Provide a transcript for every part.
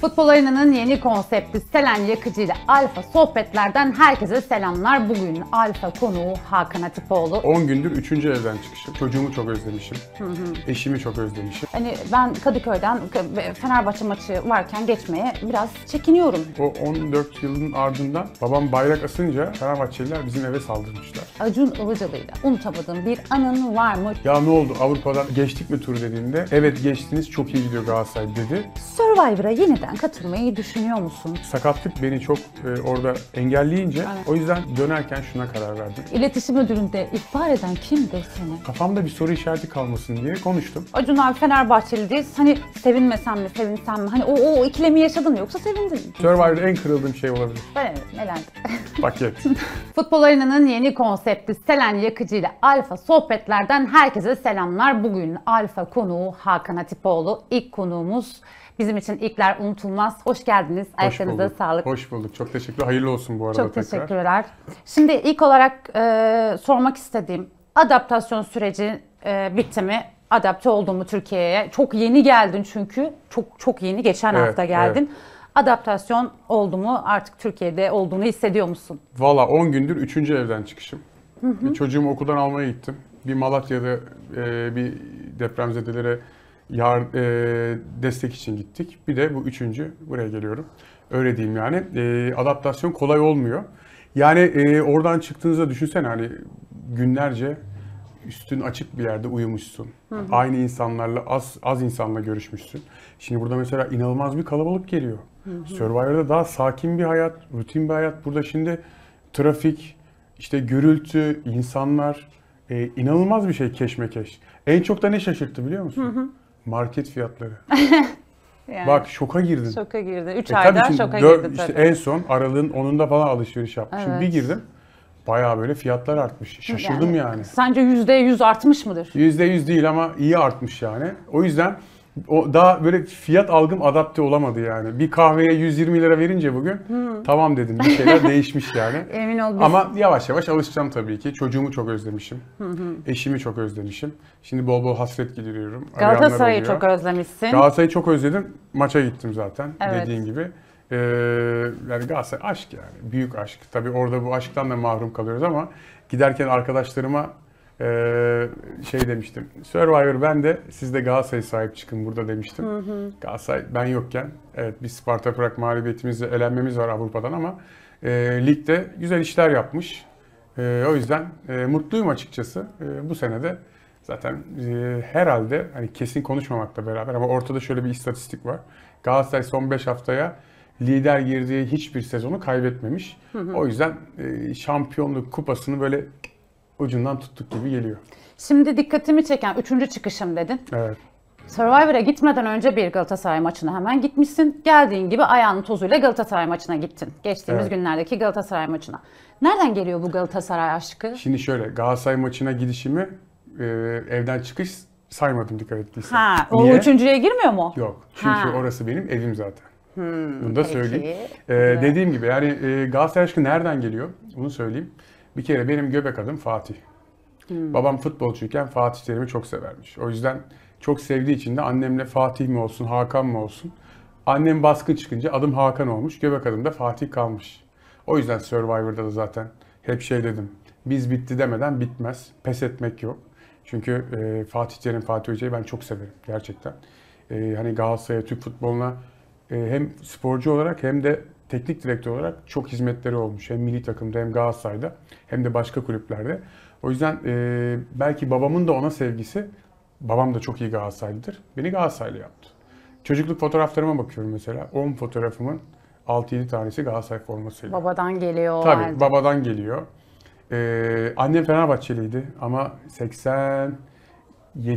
Futbol Arena'nın yeni konsepti Selen Yakıcı ile Alfa Sohbetler'den herkese selamlar. Bugün Alfa konuğu Hakan Atipoğlu. 10 gündür 3. evden çıkışım. Çocuğumu çok özlemişim. Hı hı. Eşimi çok özlemişim. Hani ben Kadıköy'den Fenerbahçe maçı varken geçmeye biraz çekiniyorum. O 14 yılın ardından babam bayrak asınca Fenerbahçeliler bizim eve saldırmışlar. Acun Ilıcalı'yla unutamadığım bir anın var mı? Ya ne oldu Avrupa'dan geçtik mi tur dediğinde evet geçtiniz çok iyi gidiyor Galatasaray dedi. Survivor'a yine de sen katılmayı düşünüyor musun? Sakatlık beni çok e, orada engelleyince Evet. o yüzden dönerken şuna karar verdim. İletişim ödülünde ihbar eden kimdi seni? Kafamda bir soru işareti kalmasın diye konuştum. Acun abi Fenerbahçeli değil. Hani sevinmesen mi, sevinsen mi? Hani o, o ikilemi yaşadın mı yoksa sevindin mi? Survivor'da en kırıldığım şey olabilir. Ben evet, elendim. Paket. Futbol Arena'nın yeni konsepti Selen Yakıcı ile Alfa sohbetlerden herkese selamlar. Bugün Alfa konuğu Hakan Atipoğlu. İlk konuğumuz Bizim için ilkler unutulmaz. Hoş geldiniz. Hoş Ayaklarınıza sağlık. Hoş bulduk. Çok teşekkür. Hayırlı olsun bu arada tekrar. Çok tekrar. teşekkürler. Şimdi ilk olarak e, sormak istediğim adaptasyon süreci e, bitti mi? Adapte oldun mu Türkiye'ye? Çok yeni geldin çünkü. Çok çok yeni geçen evet, hafta geldin. Evet adaptasyon oldu mu? Artık Türkiye'de olduğunu hissediyor musun? Valla 10 gündür 3. evden çıkışım. Hı hı. Bir çocuğumu okuldan almaya gittim. Bir Malatya'da e, bir depremzedelere yar, e, destek için gittik. Bir de bu üçüncü, buraya geliyorum. Öyle diyeyim yani. E, adaptasyon kolay olmuyor. Yani e, oradan çıktığınızda düşünsen hani günlerce üstün açık bir yerde uyumuşsun. Hı hı. Aynı insanlarla az az insanla görüşmüşsün. Şimdi burada mesela inanılmaz bir kalabalık geliyor. Hı hı. Survivor'da daha sakin bir hayat, rutin bir hayat. Burada şimdi trafik, işte gürültü, insanlar e, inanılmaz bir şey keşmekeş. En çok da ne şaşırttı biliyor musun? Hı hı. Market fiyatları. yani. Bak şoka girdin. Şoka girdin. 3 e, ayda şimdi şoka dör, girdin tabii. en son aralığın 10'unda falan alışveriş yapmışım. Evet. Bir girdim. baya böyle fiyatlar artmış. Şaşırdım yani. yani. Sence %100 artmış mıdır? %100 değil ama iyi artmış yani. O yüzden o daha böyle fiyat algım adapte olamadı yani. Bir kahveye 120 lira verince bugün Hı. tamam dedim bir şeyler değişmiş yani. Emin ol. Biz... Ama yavaş yavaş alışacağım tabii ki. Çocuğumu çok özlemişim. Hı hı. Eşimi çok özlemişim. Şimdi bol bol hasret gidiriyorum. Galatasaray'ı çok özlemişsin. Galatasaray'ı çok özledim. Maça gittim zaten evet. dediğin gibi. Ee, yani Galatasaray aşk yani. Büyük aşk. Tabii orada bu aşktan da mahrum kalıyoruz ama giderken arkadaşlarıma ee, şey demiştim. Survivor ben de siz de Galatasaray'a sahip çıkın burada demiştim. Hı hı. Galatasaray ben yokken evet biz Sparta Prag mağlubiyetimizle elenmemiz var Avrupa'dan ama e, ligde güzel işler yapmış. E, o yüzden e, mutluyum açıkçası. E, bu de zaten e, herhalde hani kesin konuşmamakla beraber ama ortada şöyle bir istatistik var. Galatasaray son 5 haftaya lider girdiği hiçbir sezonu kaybetmemiş. Hı hı. O yüzden e, şampiyonluk kupasını böyle ucundan tuttuk gibi geliyor. Şimdi dikkatimi çeken üçüncü çıkışım dedin. Evet. Survivor'a gitmeden önce bir Galatasaray maçına hemen gitmişsin. Geldiğin gibi ayağının tozuyla Galatasaray maçına gittin. Geçtiğimiz evet. günlerdeki Galatasaray maçına. Nereden geliyor bu Galatasaray aşkı? Şimdi şöyle Galatasaray maçına gidişimi e, evden çıkış saymadım dikkat ettiysen. Ha, o Niye? üçüncüye girmiyor mu? Yok. Çünkü ha. orası benim evim zaten. Hmm, Bunu da peki. söyleyeyim. Ee, evet. Dediğim gibi yani e, Galatasaray aşkı nereden geliyor? Bunu söyleyeyim. Bir kere benim göbek adım Fatih. Hmm. Babam futbolcuyken Fatih Terim'i çok severmiş. O yüzden çok sevdiği için de annemle Fatih mi olsun, Hakan mı olsun. Annem baskın çıkınca adım Hakan olmuş, göbek adım da Fatih kalmış. O yüzden Survivor'da da zaten hep şey dedim. Biz bitti demeden bitmez. Pes etmek yok. Çünkü e, Fatih Terim, Fatih Hoca'yı ben çok severim gerçekten. E, hani Galatasaray'a, Türk futboluna e, hem sporcu olarak hem de teknik direktör olarak çok hizmetleri olmuş. Hem milli takımda hem Galatasaray'da hem de başka kulüplerde. O yüzden e, belki babamın da ona sevgisi, babam da çok iyi Galatasaraylıdır, beni Galatasaraylı yaptı. Çocukluk fotoğraflarıma bakıyorum mesela. 10 fotoğrafımın 6-7 tanesi Galatasaray formasıyla. Babadan geliyor. Tabii halde. babadan geliyor. Ee, annem Fenerbahçeliydi ama 87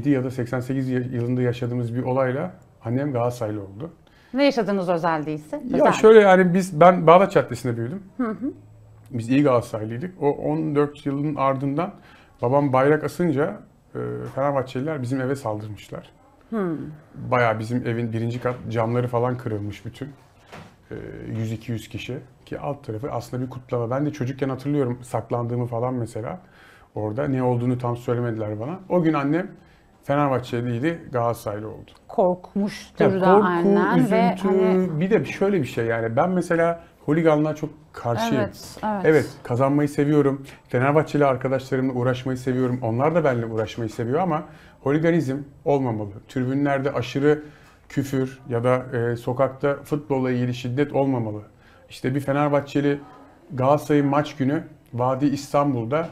ya da 88 yılında yaşadığımız bir olayla annem Galatasaraylı oldu. Ne yaşadınız özel değilse? Ya şöyle yani biz ben Bağdat Caddesi'nde büyüdüm. Hı hı. Biz iyi Galatasaraylıydık. O 14 yılın ardından babam bayrak asınca e, Fenerbahçeliler bizim eve saldırmışlar. Hmm. Baya bizim evin birinci kat camları falan kırılmış bütün. 100-200 e, kişi ki alt tarafı aslında bir kutlama. Ben de çocukken hatırlıyorum saklandığımı falan mesela orada. Ne olduğunu tam söylemediler bana. O gün annem Fenerbahçe'liydi, değildi, Galatasaraylı oldu. Korkmuştur da korku, aynen. Üzüntü, ve hani... Bir de şöyle bir şey yani ben mesela holiganlığa çok karşıyım. Evet, evet. evet kazanmayı seviyorum. Fenerbahçeli arkadaşlarımla uğraşmayı seviyorum. Onlar da benimle uğraşmayı seviyor ama holiganizm olmamalı. Tribünlerde aşırı küfür ya da e, sokakta futbolla ilgili şiddet olmamalı. İşte bir Fenerbahçeli Galatasaray maç günü Vadi İstanbul'da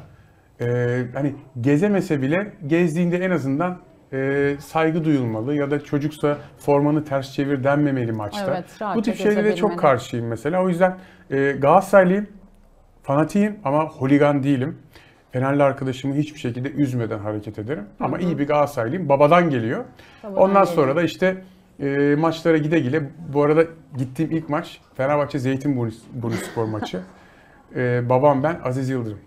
e, hani gezemese bile gezdiğinde en azından e, saygı duyulmalı ya da çocuksa formanı ters çevir denmemeli maçta. Evet, Bu tip şeylere çok karşıyım mesela. O yüzden e, Galatasaraylıyım, fanatiyim ama holigan değilim. Fenerli arkadaşımı hiçbir şekilde üzmeden hareket ederim. Ama Hı-hı. iyi bir Galatasaraylıyım. Babadan geliyor. Babadan Ondan geliyor. sonra da işte e, maçlara gide gile bu arada gittiğim ilk maç Fenerbahçe Zeytinburnu Spor maçı. e, babam ben Aziz Yıldırım.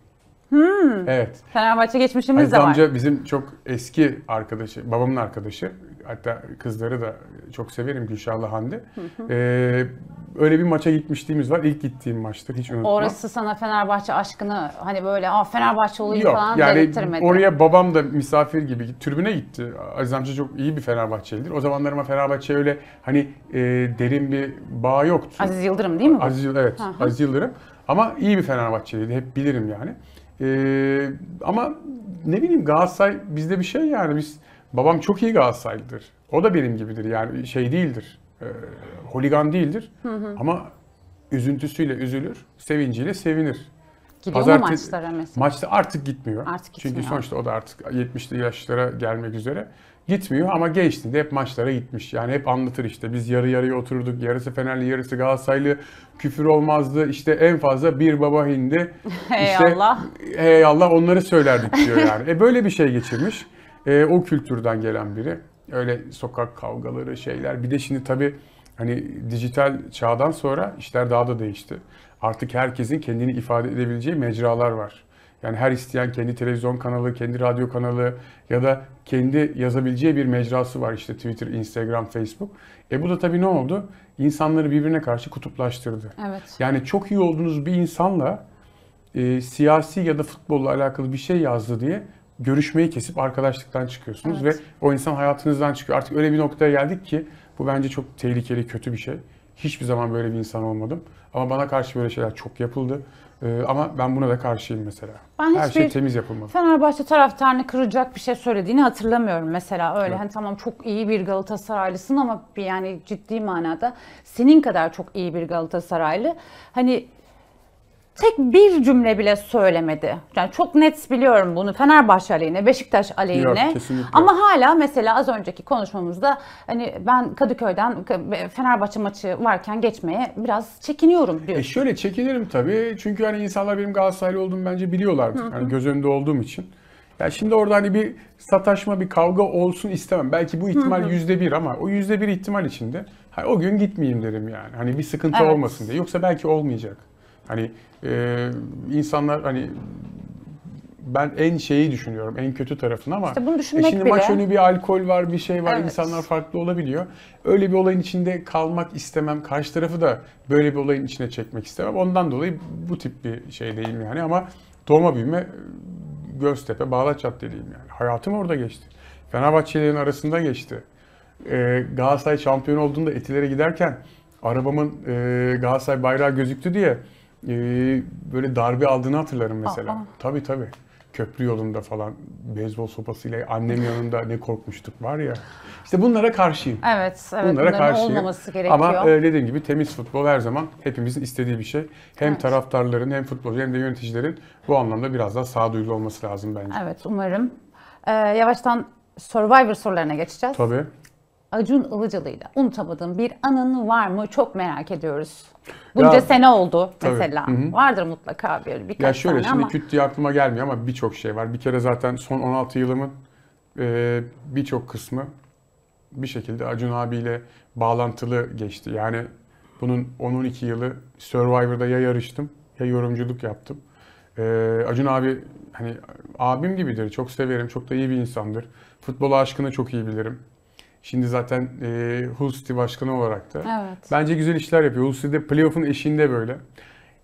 Hmm. Evet. Fenerbahçe geçmişimiz Aziz de var. amca bizim çok eski arkadaşı, babamın arkadaşı. Hatta kızları da çok severim Gülşah'la Hande. ee, öyle bir maça gitmişliğimiz var. İlk gittiğim maçtır hiç unutmam. Orası sana Fenerbahçe aşkını hani böyle Aa, Fenerbahçe olayım Yok, falan yani delirttirmedi. Oraya babam da misafir gibi tribüne gitti. Aziz amca çok iyi bir Fenerbahçelidir. O zamanlarıma Fenerbahçe öyle hani e, derin bir bağ yoktu. Aziz Yıldırım değil mi bu? Aziz, evet Aziz Yıldırım. Ama iyi bir Fenerbahçeliydi hep bilirim yani. Ee, ama ne bileyim Galatasaray bizde bir şey yani biz babam çok iyi Galatasaraylıdır. O da benim gibidir yani şey değildir. E, holigan değildir. Hı hı. Ama üzüntüsüyle üzülür, sevinciyle sevinir. Gidiyor Pazartesi, mu maçlara mesela? Maçta artık gitmiyor. Artık gitmiyor. Çünkü sonuçta o da artık 70'li yaşlara gelmek üzere gitmiyor ama gençti. de hep maçlara gitmiş. Yani hep anlatır işte biz yarı yarıya otururduk. Yarısı Fenerli, yarısı Galatasaraylı. Küfür olmazdı. İşte en fazla bir baba hindi. Hey işte, Allah. Hey Allah onları söylerdik diyor yani. e böyle bir şey geçirmiş. E, o kültürden gelen biri. Öyle sokak kavgaları şeyler. Bir de şimdi tabii hani dijital çağdan sonra işler daha da değişti. Artık herkesin kendini ifade edebileceği mecralar var. Yani her isteyen kendi televizyon kanalı, kendi radyo kanalı ya da kendi yazabileceği bir mecrası var işte Twitter, Instagram, Facebook. E bu da tabii ne oldu? İnsanları birbirine karşı kutuplaştırdı. Evet. Yani çok iyi olduğunuz bir insanla e, siyasi ya da futbolla alakalı bir şey yazdı diye görüşmeyi kesip arkadaşlıktan çıkıyorsunuz evet. ve o insan hayatınızdan çıkıyor. Artık öyle bir noktaya geldik ki bu bence çok tehlikeli, kötü bir şey. Hiçbir zaman böyle bir insan olmadım. Ama bana karşı böyle şeyler çok yapıldı. Ee, ama ben buna da karşıyım mesela. Ben Her şey temiz yapılmalı. Fenerbahçe taraftarını kıracak bir şey söylediğini hatırlamıyorum mesela. Öyle evet. hani tamam çok iyi bir Galatasaraylısın ama bir yani ciddi manada senin kadar çok iyi bir Galatasaraylı. Hani tek bir cümle bile söylemedi. Yani çok net biliyorum bunu Fenerbahçe aleyhine, Beşiktaş aleyhine. Yok, Ama hala mesela az önceki konuşmamızda hani ben Kadıköy'den Fenerbahçe maçı varken geçmeye biraz çekiniyorum diyor. E şöyle çekinirim tabii. Çünkü hani insanlar benim Galatasaraylı olduğumu bence biliyorlardı. Yani göz önünde olduğum için. Ya şimdi orada hani bir sataşma, bir kavga olsun istemem. Belki bu ihtimal yüzde bir ama o yüzde bir ihtimal içinde hani o gün gitmeyeyim derim yani. Hani bir sıkıntı evet. olmasın diye. Yoksa belki olmayacak. Hani e, insanlar hani ben en şeyi düşünüyorum, en kötü tarafını ama işte bunu e, düşünmek e şimdi bile. maç bir alkol var, bir şey var, evet. insanlar farklı olabiliyor. Öyle bir olayın içinde kalmak istemem. Karşı tarafı da böyle bir olayın içine çekmek istemem. Ondan dolayı bu tip bir şey değil yani ama doğma büyüme e, Göztepe, Bağdatçat'ta diyeyim yani. Hayatım orada geçti. Fenerbahçelilerin arasında geçti. Ee, Galatasaray şampiyon olduğunda etilere giderken arabamın e, Galatasaray bayrağı gözüktü diye e, böyle darbe aldığını hatırlarım mesela. Aa. Tabii tabii. Köprü yolunda falan beyzbol sopasıyla annem yanında ne korkmuştuk var ya. İşte bunlara karşıyım. Evet, evet. Bunlara karşıyım. olmaması gerekiyor. Ama e, dediğim gibi temiz futbol her zaman hepimizin istediği bir şey. Hem evet. taraftarların hem futbolcu hem de yöneticilerin bu anlamda biraz daha sağduyulu olması lazım bence. Evet, umarım. Ee, yavaştan Survivor sorularına geçeceğiz. Tabii. Acun Ilıcalı'yla unutamadığın bir anın var mı? Çok merak ediyoruz. Bunca ya, sene oldu mesela. Tabii, Vardır mutlaka bir. birkaç tane Ya şöyle tane şimdi ama... küt diye aklıma gelmiyor ama birçok şey var. Bir kere zaten son 16 yılımın e, birçok kısmı bir şekilde Acun abiyle bağlantılı geçti. Yani bunun 10-12 yılı Survivor'da ya yarıştım ya yorumculuk yaptım. E, Acun abi hani abim gibidir. Çok severim. Çok da iyi bir insandır. Futbola aşkını çok iyi bilirim. Şimdi zaten e, Hull City başkanı olarak da. Evet. Bence güzel işler yapıyor. Hull City'de playoff'un eşiğinde böyle.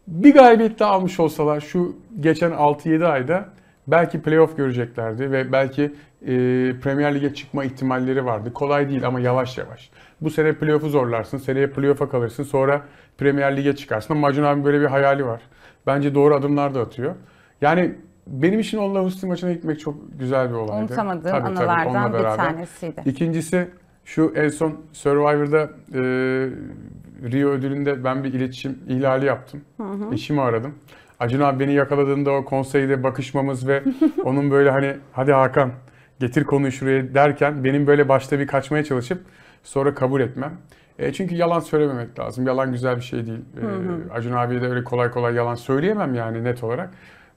Bir galibiyet daha almış olsalar şu geçen 6-7 ayda belki playoff göreceklerdi ve belki e, Premier Lig'e çıkma ihtimalleri vardı. Kolay değil ama yavaş yavaş. Bu sene playoff'u zorlarsın, seneye playoff'a kalırsın, sonra Premier Lig'e çıkarsın. Macun abi böyle bir hayali var. Bence doğru adımlar da atıyor. Yani benim için olağanüstü maçına gitmek çok güzel bir olaydı. Unutamadığım tabii, anılardan tabii, bir tanesiydi. İkincisi şu en son Survivor'da e, Rio ödülünde ben bir iletişim ihlali yaptım. Hı hı. Eşimi aradım. Acun abi beni yakaladığında o konseyde bakışmamız ve onun böyle hani hadi Hakan getir konuyu şuraya derken benim böyle başta bir kaçmaya çalışıp sonra kabul etmem. E, çünkü yalan söylememek lazım. Yalan güzel bir şey değil. E, hı hı. Acun abiye de öyle kolay kolay yalan söyleyemem yani net olarak.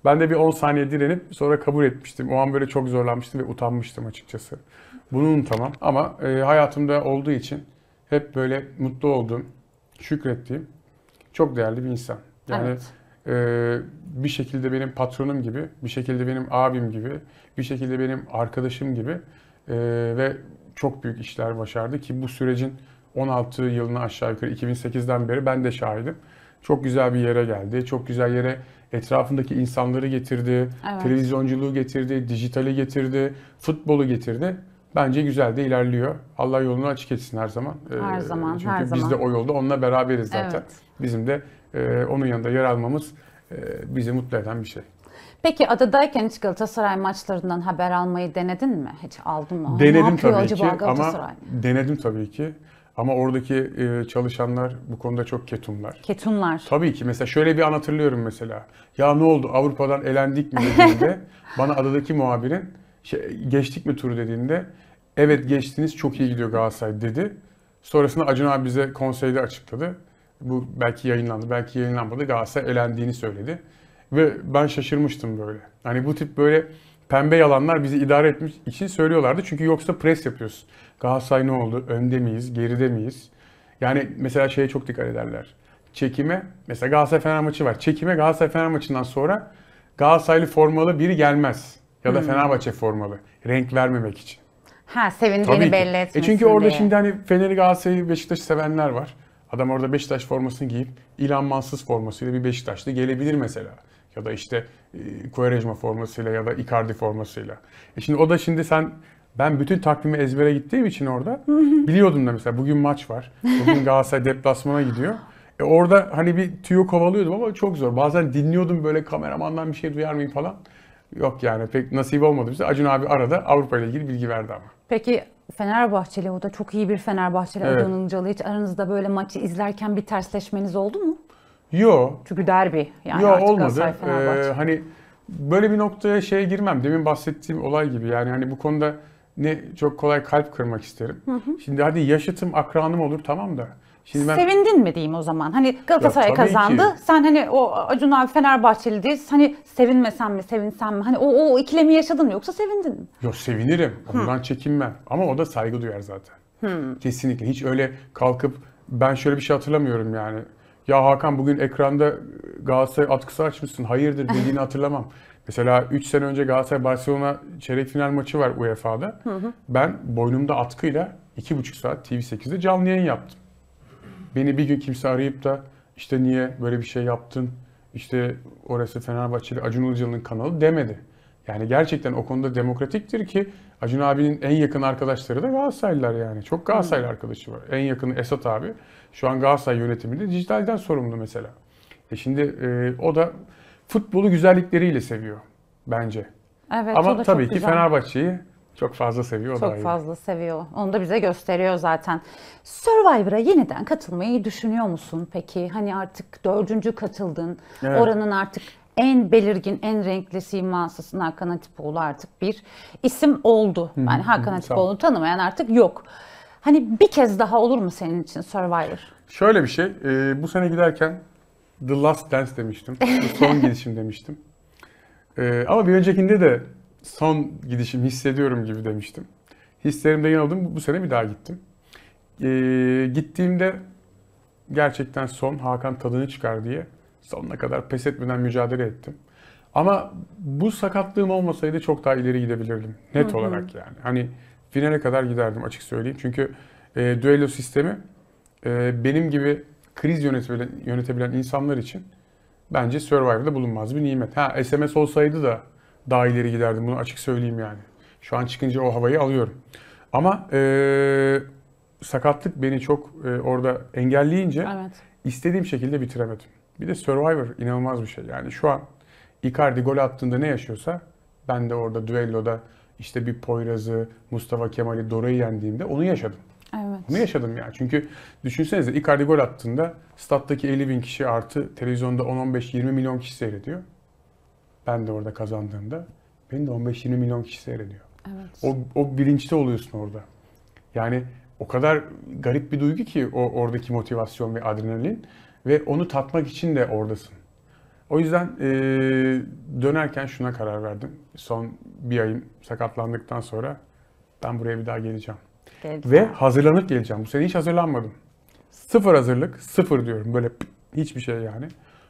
Ben de bir 10 saniye direnip sonra kabul etmiştim. O an böyle çok zorlanmıştım ve utanmıştım açıkçası. Bunu unutamam ama e, hayatımda olduğu için hep böyle mutlu olduğum, şükrettiğim çok değerli bir insan. Yani evet. e, bir şekilde benim patronum gibi, bir şekilde benim abim gibi, bir şekilde benim arkadaşım gibi e, ve çok büyük işler başardı ki bu sürecin 16 yılını aşağı yukarı 2008'den beri ben de şahidim. Çok güzel bir yere geldi. Çok güzel yere etrafındaki insanları getirdi, evet. televizyonculuğu getirdi, dijitali getirdi, futbolu getirdi. Bence güzel de ilerliyor. Allah yolunu açık etsin her zaman. Ee, her ee, zaman, Çünkü biz de o yolda onunla beraberiz zaten. Evet. Bizim de e, onun yanında yer almamız e, bizi mutlu eden bir şey. Peki adadayken hiç Galatasaray maçlarından haber almayı denedin mi? Hiç aldın mı? Denedim tabii ki ama denedim tabii ki. Ama oradaki e, çalışanlar bu konuda çok ketumlar. Ketumlar. Tabii ki mesela şöyle bir an hatırlıyorum mesela. Ya ne oldu Avrupa'dan elendik mi dediğinde bana adadaki muhabirin şey, geçtik mi turu dediğinde evet geçtiniz çok iyi gidiyor Galatasaray dedi. Sonrasında Acun abi bize konseyde açıkladı. Bu belki yayınlandı belki yayınlanmadı Galatasaray elendiğini söyledi. Ve ben şaşırmıştım böyle. Hani bu tip böyle pembe yalanlar bizi idare etmiş için söylüyorlardı. Çünkü yoksa pres yapıyorsun. Galatasaray ne oldu? Önde miyiz? Geride miyiz? Yani mesela şeye çok dikkat ederler. Çekime, mesela Galatasaray Fener maçı var. Çekime Galatasaray Fener maçından sonra Galatasaraylı formalı biri gelmez. Ya da hmm. Fenerbahçe formalı. Renk vermemek için. Ha sevindiğini belli e etmesin E çünkü orada diye. şimdi hani Fener'i Galatasaray'ı Beşiktaş'ı sevenler var. Adam orada Beşiktaş formasını giyip İlhan Mansız formasıyla bir Beşiktaşlı gelebilir mesela. Ya da işte Kuerejma e, formasıyla ya da Icardi formasıyla. E şimdi o da şimdi sen ben bütün takvimi ezbere gittiğim için orada biliyordum da mesela bugün maç var. Bugün Galatasaray deplasmana gidiyor. E orada hani bir tüyo kovalıyordum ama çok zor. Bazen dinliyordum böyle kameramandan bir şey duyar mıyım falan. Yok yani pek nasip olmadı bize. Acun abi arada Avrupa ile ilgili bilgi verdi ama. Peki Fenerbahçeli o da çok iyi bir Fenerbahçeli evet. Adnan Hiç aranızda böyle maçı izlerken bir tersleşmeniz oldu mu? Yok. Çünkü derbi yani Yo, artık olmadı. Ee, hani böyle bir noktaya şeye girmem. Demin bahsettiğim olay gibi yani hani bu konuda ne çok kolay kalp kırmak isterim. Hı hı. Şimdi hadi yaşıtım, akranım olur tamam da. Şimdi ben... Sevindin mi diyeyim o zaman? Hani Galatasaray ya, kazandı. Ki. Sen hani o Acun abi Fenerbahçeli değil. Hani sevinmesen mi, sevinsen mi? Hani o, o ikilemi yaşadın mı yoksa sevindin mi? Yok sevinirim. Bundan hı. çekinmem. Ama o da saygı duyar zaten. Hı. Kesinlikle. Hiç öyle kalkıp ben şöyle bir şey hatırlamıyorum yani. Ya Hakan bugün ekranda Galatasaray atkısı açmışsın. Hayırdır dediğini hatırlamam. Mesela 3 sene önce Galatasaray Barcelona çeyrek final maçı var UEFA'da. Hı hı. Ben boynumda atkıyla 2,5 saat TV8'de canlı yayın yaptım. Beni bir gün kimse arayıp da işte niye böyle bir şey yaptın? İşte orası Fenerbahçeli Acun Ilıcalı'nın kanalı demedi. Yani gerçekten o konuda demokratiktir ki Acun abinin en yakın arkadaşları da Galatasaraylılar yani. Çok Galatasaraylı arkadaşı var. En yakını Esat abi. Şu an Galatasaray yönetiminde dijitalden sorumlu mesela. E şimdi e, o da futbolu güzellikleriyle seviyor bence. Evet, Ama tabii ki güzel. Fenerbahçe'yi çok fazla seviyor. o da Çok fazla seviyor. Onu da bize gösteriyor zaten. Survivor'a yeniden katılmayı düşünüyor musun peki? Hani artık dördüncü katıldın. Evet. Oranın artık en belirgin, en renkli simasısının Hakan Atipoğlu artık bir isim oldu. yani Hakan hı, Atipoğlu'nu tanımayan artık yok. Hani bir kez daha olur mu senin için Survivor? Şöyle bir şey, e, bu sene giderken The Last Dance demiştim. son gidişim demiştim. Ee, ama bir öncekinde de son gidişim hissediyorum gibi demiştim. Hislerimde yanıldım. Bu sene bir daha gittim. Ee, gittiğimde gerçekten son Hakan tadını çıkar diye sonuna kadar pes etmeden mücadele ettim. Ama bu sakatlığım olmasaydı çok daha ileri gidebilirdim. Net Hı-hı. olarak yani. Hani finale kadar giderdim açık söyleyeyim. Çünkü e, düello sistemi e, benim gibi kriz yönetebilen, yönetebilen insanlar için bence Survivor'da bulunmaz bir nimet. Ha SMS olsaydı da daha ileri giderdim bunu açık söyleyeyim yani. Şu an çıkınca o havayı alıyorum. Ama e, sakatlık beni çok e, orada engelleyince evet. istediğim şekilde bitiremedim. Bir de Survivor inanılmaz bir şey. Yani şu an Icardi gol attığında ne yaşıyorsa ben de orada düelloda işte bir Poyraz'ı, Mustafa Kemal'i, Dora'yı yendiğimde onu yaşadım. Evet. Bunu yaşadım ya Çünkü düşünsenize Icardi gol attığında stattaki 50 bin kişi artı televizyonda 10-15-20 milyon kişi seyrediyor. Ben de orada kazandığımda beni de 15-20 milyon kişi seyrediyor. Evet. O, o bilinçte oluyorsun orada. Yani o kadar garip bir duygu ki o oradaki motivasyon ve adrenalin ve onu tatmak için de oradasın. O yüzden e, dönerken şuna karar verdim. Son bir ayım sakatlandıktan sonra ben buraya bir daha geleceğim. Geleceğim. Ve hazırlanıp geleceğim. Bu sene hiç hazırlanmadım. Sıfır hazırlık, sıfır diyorum. Böyle hiçbir şey yani.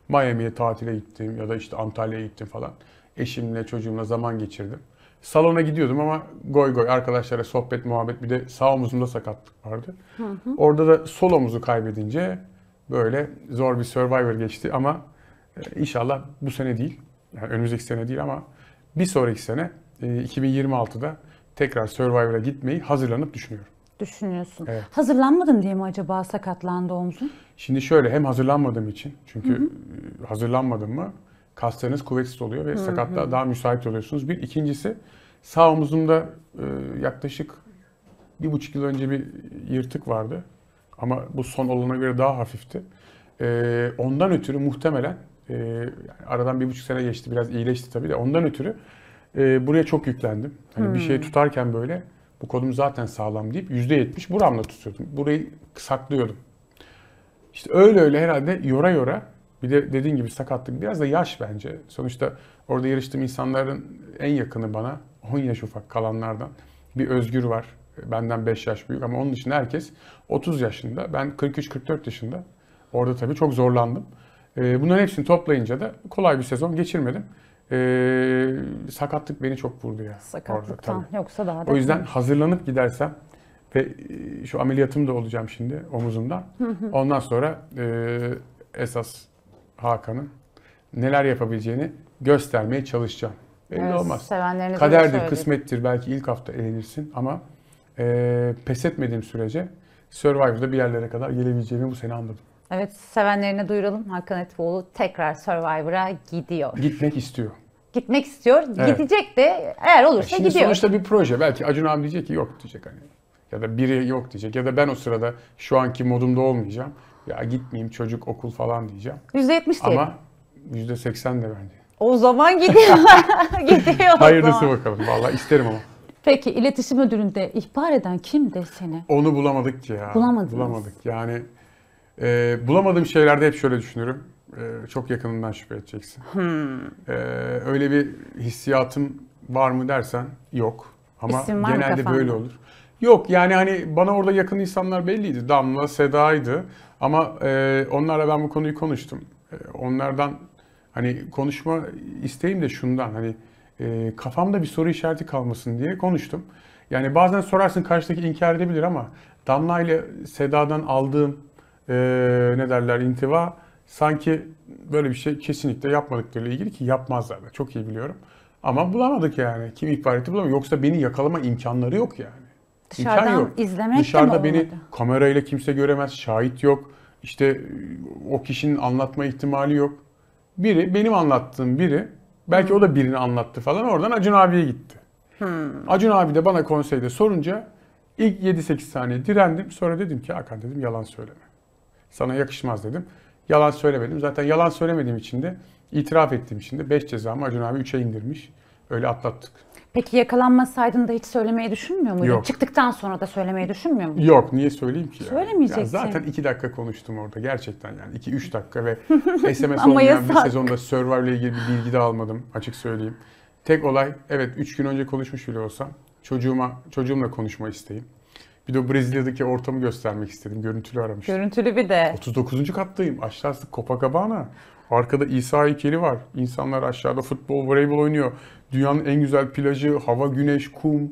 Miami'ye tatile gittim ya da işte Antalya'ya gittim falan. Eşimle, çocuğumla zaman geçirdim. Salona gidiyordum ama goy goy arkadaşlara sohbet, muhabbet bir de sağ omuzumda sakatlık vardı. Hı hı. Orada da sol omuzu kaybedince böyle zor bir Survivor geçti ama e, inşallah bu sene değil, yani önümüzdeki sene değil ama bir sonraki sene 2026'da e, tekrar Survivor'a gitmeyi hazırlanıp düşünüyorum. Düşünüyorsun. Evet. Hazırlanmadın diye mi acaba sakatlandı omzun? Şimdi şöyle hem hazırlanmadığım için çünkü Hı-hı. E, hazırlanmadım mı kaslarınız kuvvetsiz oluyor ve Hı-hı. sakatlığa daha müsait oluyorsunuz. Bir ikincisi sağ omzumda e, yaklaşık bir buçuk yıl önce bir yırtık vardı. Ama bu son olana göre daha hafifti. E, ondan ötürü muhtemelen e, aradan bir buçuk sene geçti biraz iyileşti tabii de ondan ötürü e, buraya çok yüklendim. Hani hmm. bir şey hmm. tutarken böyle bu kolum zaten sağlam deyip %70 buramla tutuyordum. Burayı saklıyordum. İşte öyle öyle herhalde yora yora bir de dediğin gibi sakatlık biraz da yaş bence. Sonuçta orada yarıştığım insanların en yakını bana 10 yaş ufak kalanlardan bir Özgür var. Benden 5 yaş büyük ama onun dışında herkes 30 yaşında. Ben 43-44 yaşında. Orada tabii çok zorlandım. Ee, bunların hepsini toplayınca da kolay bir sezon geçirmedim e, sakatlık beni çok vurdu ya. Sakatlıktan orada, yoksa daha da. O yüzden hazırlanıp gidersem ve e, şu ameliyatım da olacağım şimdi omuzumda. Ondan sonra e, esas Hakan'ın neler yapabileceğini göstermeye çalışacağım. Belli evet, olmaz. Kaderdir, kısmettir. Belki ilk hafta eğlenirsin ama e, pes etmediğim sürece Survivor'da bir yerlere kadar gelebileceğimi bu sene anladım. Evet sevenlerine duyuralım. Hakan Etiboğlu tekrar Survivor'a gidiyor. Gitmek istiyor. Gitmek istiyor. Evet. Gidecek de eğer olursa e Şimdi gidiyor. Sonuçta bir proje. Belki Acun abi diyecek ki yok diyecek hani. Ya da biri yok diyecek. Ya da ben o sırada şu anki modumda olmayacağım. Ya gitmeyeyim çocuk okul falan diyeceğim. %70 diyelim. Ama %80 de bence. O zaman gidiyor. gidiyor o Hayırlısı zaman. bakalım. Vallahi isterim ama. Peki iletişim ödülünde ihbar eden kimdi seni? Onu bulamadık ki ya. Bulamadık. Bulamadık yani. E, bulamadığım şeylerde hep şöyle düşünürüm. E, çok yakınından şüphe edeceksin. Hmm. E, öyle bir hissiyatım var mı dersen yok. Ama İsim var genelde kafanda? böyle olur. Yok yani hani bana orada yakın insanlar belliydi. Damla, Seda'ydı. Ama e, onlarla ben bu konuyu konuştum. E, onlardan hani konuşma isteğim de şundan hani e, kafamda bir soru işareti kalmasın diye konuştum. Yani bazen sorarsın karşıdaki inkar edebilir ama Damla ile Seda'dan aldığım e, ne derler intiva sanki böyle bir şey kesinlikle yapmadıklarıyla ilgili ki yapmazlar da çok iyi biliyorum. Ama bulamadık yani. Kim ihbar etti bulamıyor. Yoksa beni yakalama imkanları yok yani. Dışarıdan İmkan yok. izlemek Dışarıda de mi beni kamerayla kimse göremez. Şahit yok. İşte o kişinin anlatma ihtimali yok. Biri benim anlattığım biri belki hmm. o da birini anlattı falan oradan Acun abiye gitti. Hmm. Acun abi de bana konseyde sorunca ilk 7-8 saniye direndim. Sonra dedim ki Hakan dedim yalan söyleme. Sana yakışmaz dedim. Yalan söylemedim. Zaten yalan söylemediğim için de itiraf ettiğim için de 5 cezamı Acun abi 3'e indirmiş. Öyle atlattık. Peki yakalanmasaydın da hiç söylemeyi düşünmüyor muydun? Yok. Çıktıktan sonra da söylemeyi düşünmüyor muydun? Yok niye söyleyeyim ki? Yani? Söylemeyeceksin. zaten 2 dakika konuştum orada gerçekten yani 2-3 dakika ve SMS olmayan bir sezonda Survivor ile ilgili bir bilgi de almadım açık söyleyeyim. Tek olay evet 3 gün önce konuşmuş bile olsam çocuğuma çocuğumla konuşma isteğim. Bir de Brezilya'daki ortamı göstermek istedim. Görüntülü aramıştım. Görüntülü bir de. 39. kattayım. Aşağısı Copacabana. Arkada İsa heykeli var. İnsanlar aşağıda futbol, voleybol oynuyor. Dünyanın en güzel plajı, hava, güneş, kum.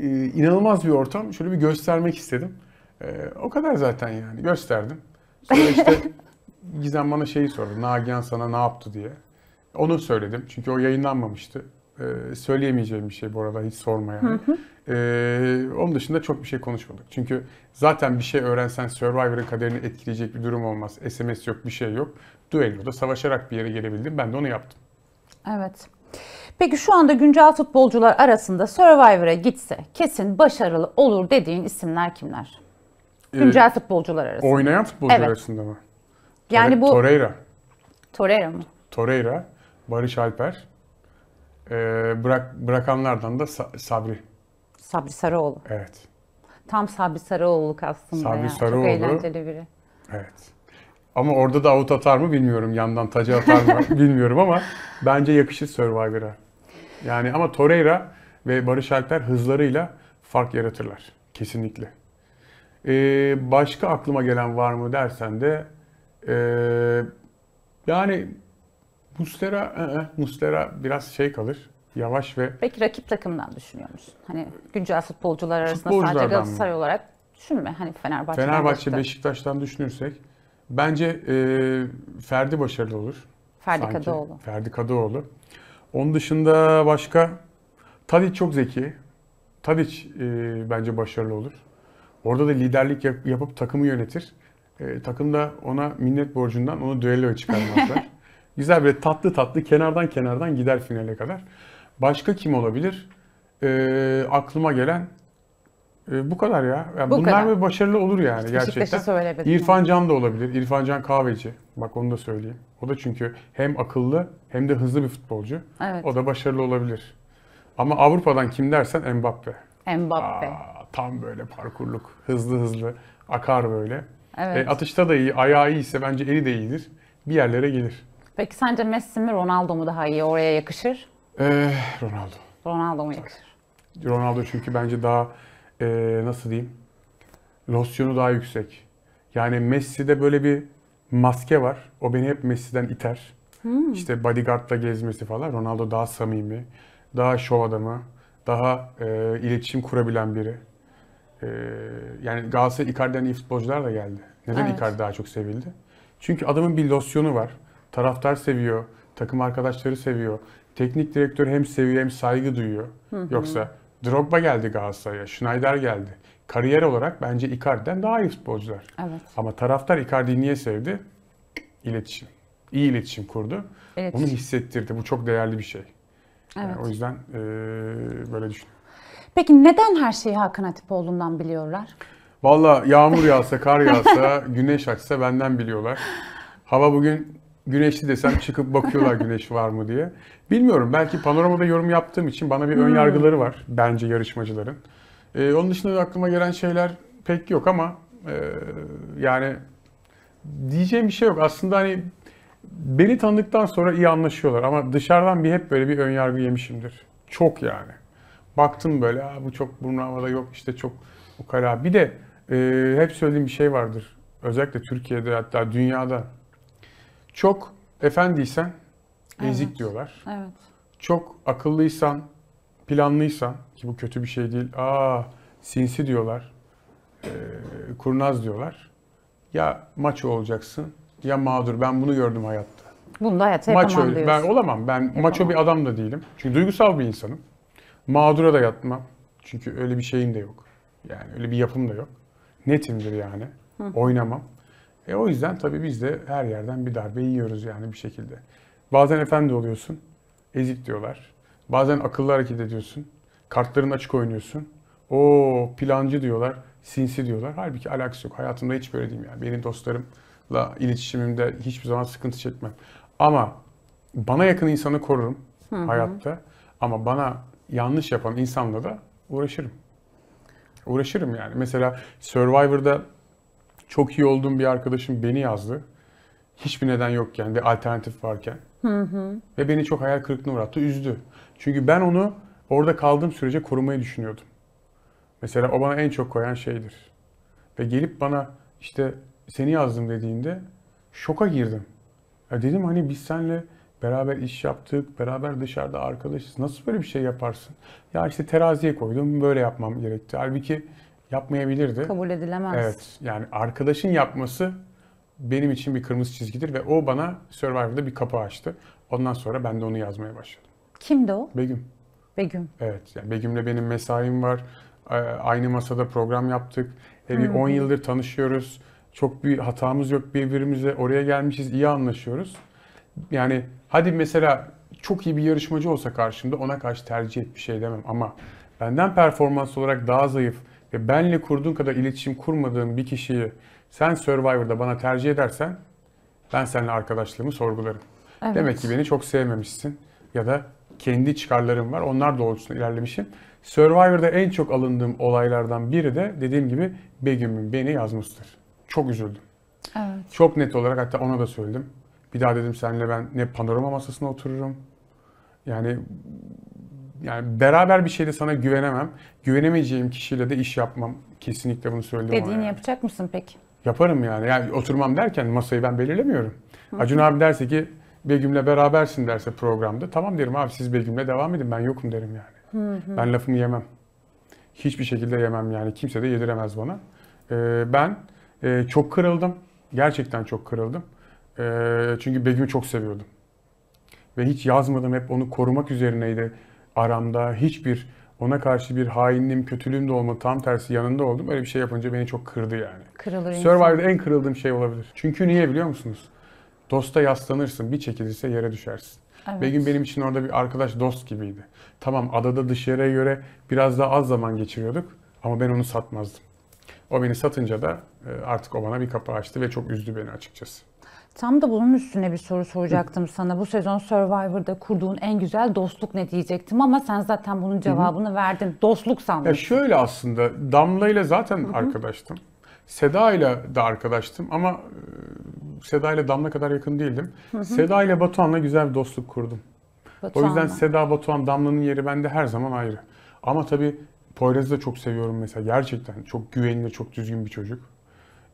Ee, inanılmaz bir ortam. Şöyle bir göstermek istedim. Ee, o kadar zaten yani. Gösterdim. Sonra işte Gizem bana şeyi sordu. Nagihan sana ne yaptı diye. Onu söyledim. Çünkü o yayınlanmamıştı. Ee, söyleyemeyeceğim bir şey bu arada hiç sorma yani. Hı hı. Ee, onun dışında çok bir şey konuşmadık. Çünkü zaten bir şey öğrensen Survivor'ın kaderini etkileyecek bir durum olmaz. SMS yok, bir şey yok. Duello'da savaşarak bir yere gelebildim. Ben de onu yaptım. Evet. Peki şu anda güncel futbolcular arasında Survivor'a gitse kesin başarılı olur dediğin isimler kimler? Ee, güncel ee, futbolcular arasında. Oynayan futbolcular evet. arasında mı? Yani Tore bu Torreira. Torreira mı? Torreira, Barış Alper, ee, bırak bırakanlardan da Sabri. Sabri Sarıoğlu. Evet. Tam Sabri Sarıoğlu'luk aslında. Sabri ya. Sarıoğlu. Çok eğlenceli biri. Evet. Ama orada da avut atar mı bilmiyorum. Yandan tacı atar mı bilmiyorum ama bence yakışır Survivor'a. Yani ama Torreira ve Barış Alper hızlarıyla fark yaratırlar. Kesinlikle. Ee, başka aklıma gelen var mı dersen de ee, yani Mustera, e, e Mustera biraz şey kalır. Yavaş ve... Peki rakip takımdan düşünüyor musun? Hani güncel futbolcular arasında sadece Galatasaray mı? olarak düşünme. Hani Fenerbahçe, Fenerbahçe Beşiktaş'tan düşünürsek bence e, Ferdi başarılı olur. Ferdi sanki. Kadıoğlu. Ferdi Kadıoğlu. Onun dışında başka Tadic çok zeki. Tadic e, bence başarılı olur. Orada da liderlik yap, yapıp takımı yönetir. E, takım da ona minnet borcundan onu düelloya çıkarmazlar. Güzel böyle tatlı tatlı kenardan kenardan gider finale kadar. Başka kim olabilir? E, aklıma gelen e, bu kadar ya. Yani bu bunlar kadar. mı başarılı olur yani Hiç gerçekten. İrfan Can da olabilir. İrfan Can kahveci. Bak onu da söyleyeyim. O da çünkü hem akıllı hem de hızlı bir futbolcu. Evet. O da başarılı olabilir. Ama Avrupa'dan kim dersen Mbappe. Mbappe. Aa, tam böyle parkurluk. Hızlı hızlı. Akar böyle. Evet. E, atışta da iyi. Ayağı iyiyse bence eli de iyidir. Bir yerlere gelir. Peki sence Messi mi Ronaldo mu daha iyi oraya yakışır? Ee, Ronaldo. Ronaldo mu yakışır? Ronaldo çünkü bence daha e, nasıl diyeyim? Losyonu daha yüksek. Yani Messi'de böyle bir maske var. O beni hep Messi'den iter. Hmm. İşte bodyguardla gezmesi falan. Ronaldo daha samimi, daha şov adamı, daha e, iletişim kurabilen biri. E, yani Galatasaray Icardi'den iyi futbolcular da geldi. Neden evet. Icardi daha çok sevildi? Çünkü adamın bir losyonu var. Taraftar seviyor, takım arkadaşları seviyor. Teknik direktör hem seviyor hem saygı duyuyor. Hı hı. Yoksa Drogba geldi Galatasaray'a, Schneider geldi. Kariyer olarak bence Icardi'den daha iyi futbolcular. Evet. Ama taraftar Icardi'yi niye sevdi? İletişim. İyi iletişim kurdu. İletişim. Onu hissettirdi. Bu çok değerli bir şey. Evet. Yani o yüzden e, böyle düşünüyorum. Peki neden her şeyi Hakan Atipoğlu'ndan biliyorlar? Valla yağmur yağsa, kar yağsa, güneş açsa benden biliyorlar. Hava bugün güneşli desem çıkıp bakıyorlar güneş var mı diye. Bilmiyorum belki panoramada yorum yaptığım için bana bir ön hmm. yargıları var bence yarışmacıların. Ee, onun dışında da aklıma gelen şeyler pek yok ama e, yani diyeceğim bir şey yok. Aslında hani beni tanıdıktan sonra iyi anlaşıyorlar ama dışarıdan bir hep böyle bir ön yargı yemişimdir. Çok yani. Baktım böyle bu çok burnu havada yok işte çok ukala. Bir de e, hep söylediğim bir şey vardır. Özellikle Türkiye'de hatta dünyada çok efendiysen ezik evet. diyorlar. Evet. Çok akıllıysan, planlıysan ki bu kötü bir şey değil. Aa sinsi diyorlar. E, kurnaz diyorlar. Ya maço olacaksın ya mağdur. Ben bunu gördüm hayatta. Bunu da hayatta maço, yapamam diyorsun. Ben olamam. Ben yapamam. maço bir adam da değilim. Çünkü duygusal bir insanım. Mağdura da yatmam. Çünkü öyle bir şeyim de yok. Yani öyle bir yapım da yok. Netimdir yani. Hı. Oynamam. E o yüzden tabii biz de her yerden bir darbe yiyoruz yani bir şekilde. Bazen efendi oluyorsun, ezik diyorlar. Bazen akıllı hareket ediyorsun, kartların açık oynuyorsun. O plancı diyorlar, sinsi diyorlar. Halbuki alakası yok. Hayatımda hiç böyle değilim yani. Benim dostlarımla iletişimimde hiçbir zaman sıkıntı çekmem. Ama bana yakın insanı korurum Hı-hı. hayatta. Ama bana yanlış yapan insanla da uğraşırım. Uğraşırım yani. Mesela Survivor'da çok iyi olduğum bir arkadaşım beni yazdı. Hiçbir neden yokken bir alternatif varken. Hı hı. Ve beni çok hayal kırıklığına uğrattı, üzdü. Çünkü ben onu orada kaldığım sürece korumayı düşünüyordum. Mesela o bana en çok koyan şeydir. Ve gelip bana işte seni yazdım dediğinde şoka girdim. Ya dedim hani biz seninle beraber iş yaptık, beraber dışarıda arkadaşız. Nasıl böyle bir şey yaparsın? Ya işte teraziye koydum, böyle yapmam gerekti. Halbuki yapmayabilirdi. Kabul edilemez. Evet. Yani arkadaşın yapması benim için bir kırmızı çizgidir ve o bana Survivor'da bir kapı açtı. Ondan sonra ben de onu yazmaya başladım. Kimdi o? Begüm. Begüm. Evet. Yani Begüm'le benim mesaim var. Ee, aynı masada program yaptık. E bir 10 yıldır tanışıyoruz. Çok bir hatamız yok birbirimize. Oraya gelmişiz, iyi anlaşıyoruz. Yani hadi mesela çok iyi bir yarışmacı olsa karşımda ona karşı tercih et bir şey demem ama benden performans olarak daha zayıf, ve benle kurduğun kadar iletişim kurmadığın bir kişiyi sen Survivor'da bana tercih edersen ben seninle arkadaşlığımı sorgularım. Evet. Demek ki beni çok sevmemişsin ya da kendi çıkarlarım var. Onlar doğrultusunda ilerlemişim. Survivor'da en çok alındığım olaylardan biri de dediğim gibi Begüm'ün beni yazmıştır. Çok üzüldüm. Evet. Çok net olarak hatta ona da söyledim. Bir daha dedim seninle ben ne panorama masasına otururum. Yani yani beraber bir şeyde sana güvenemem. Güvenemeyeceğim kişiyle de iş yapmam. Kesinlikle bunu söyledim Dediğini yani. yapacak mısın peki? Yaparım yani. Yani oturmam derken masayı ben belirlemiyorum. Hı. Acun abi derse ki Begüm'le berabersin derse programda tamam derim abi siz Begüm'le devam edin ben yokum derim yani. Hı hı. Ben lafımı yemem. Hiçbir şekilde yemem yani. Kimse de yediremez bana. Ee, ben e, çok kırıldım. Gerçekten çok kırıldım. E, çünkü Begüm'ü çok seviyordum. Ve hiç yazmadım. Hep onu korumak üzerineydi aramda hiçbir ona karşı bir hainliğim, kötülüğüm de olmadı. Tam tersi yanında oldum. Öyle bir şey yapınca beni çok kırdı yani. Kırılır Survivor'da en kırıldığım şey olabilir. Çünkü niye biliyor musunuz? Dosta yaslanırsın, bir çekilirse yere düşersin. Evet. Begüm benim için orada bir arkadaş dost gibiydi. Tamam adada dışarıya göre biraz daha az zaman geçiriyorduk ama ben onu satmazdım. O beni satınca da e, artık o bana bir kapı açtı ve çok üzdü beni açıkçası. Tam da bunun üstüne bir soru soracaktım Hı. sana. Bu sezon Survivor'da kurduğun en güzel dostluk ne diyecektim ama sen zaten bunun cevabını Hı. verdin. Dostluk sandım. Ya şöyle aslında Damla ile zaten Hı. arkadaştım. Seda ile de arkadaştım ama e, Seda ile Damla kadar yakın değildim. Seda ile Batuhan'la güzel bir dostluk kurdum. Batuhan'la. O yüzden Seda, Batuhan, Damla'nın yeri bende her zaman ayrı. Ama tabii Poyraz'ı da çok seviyorum mesela. Gerçekten çok güvenilir, çok düzgün bir çocuk.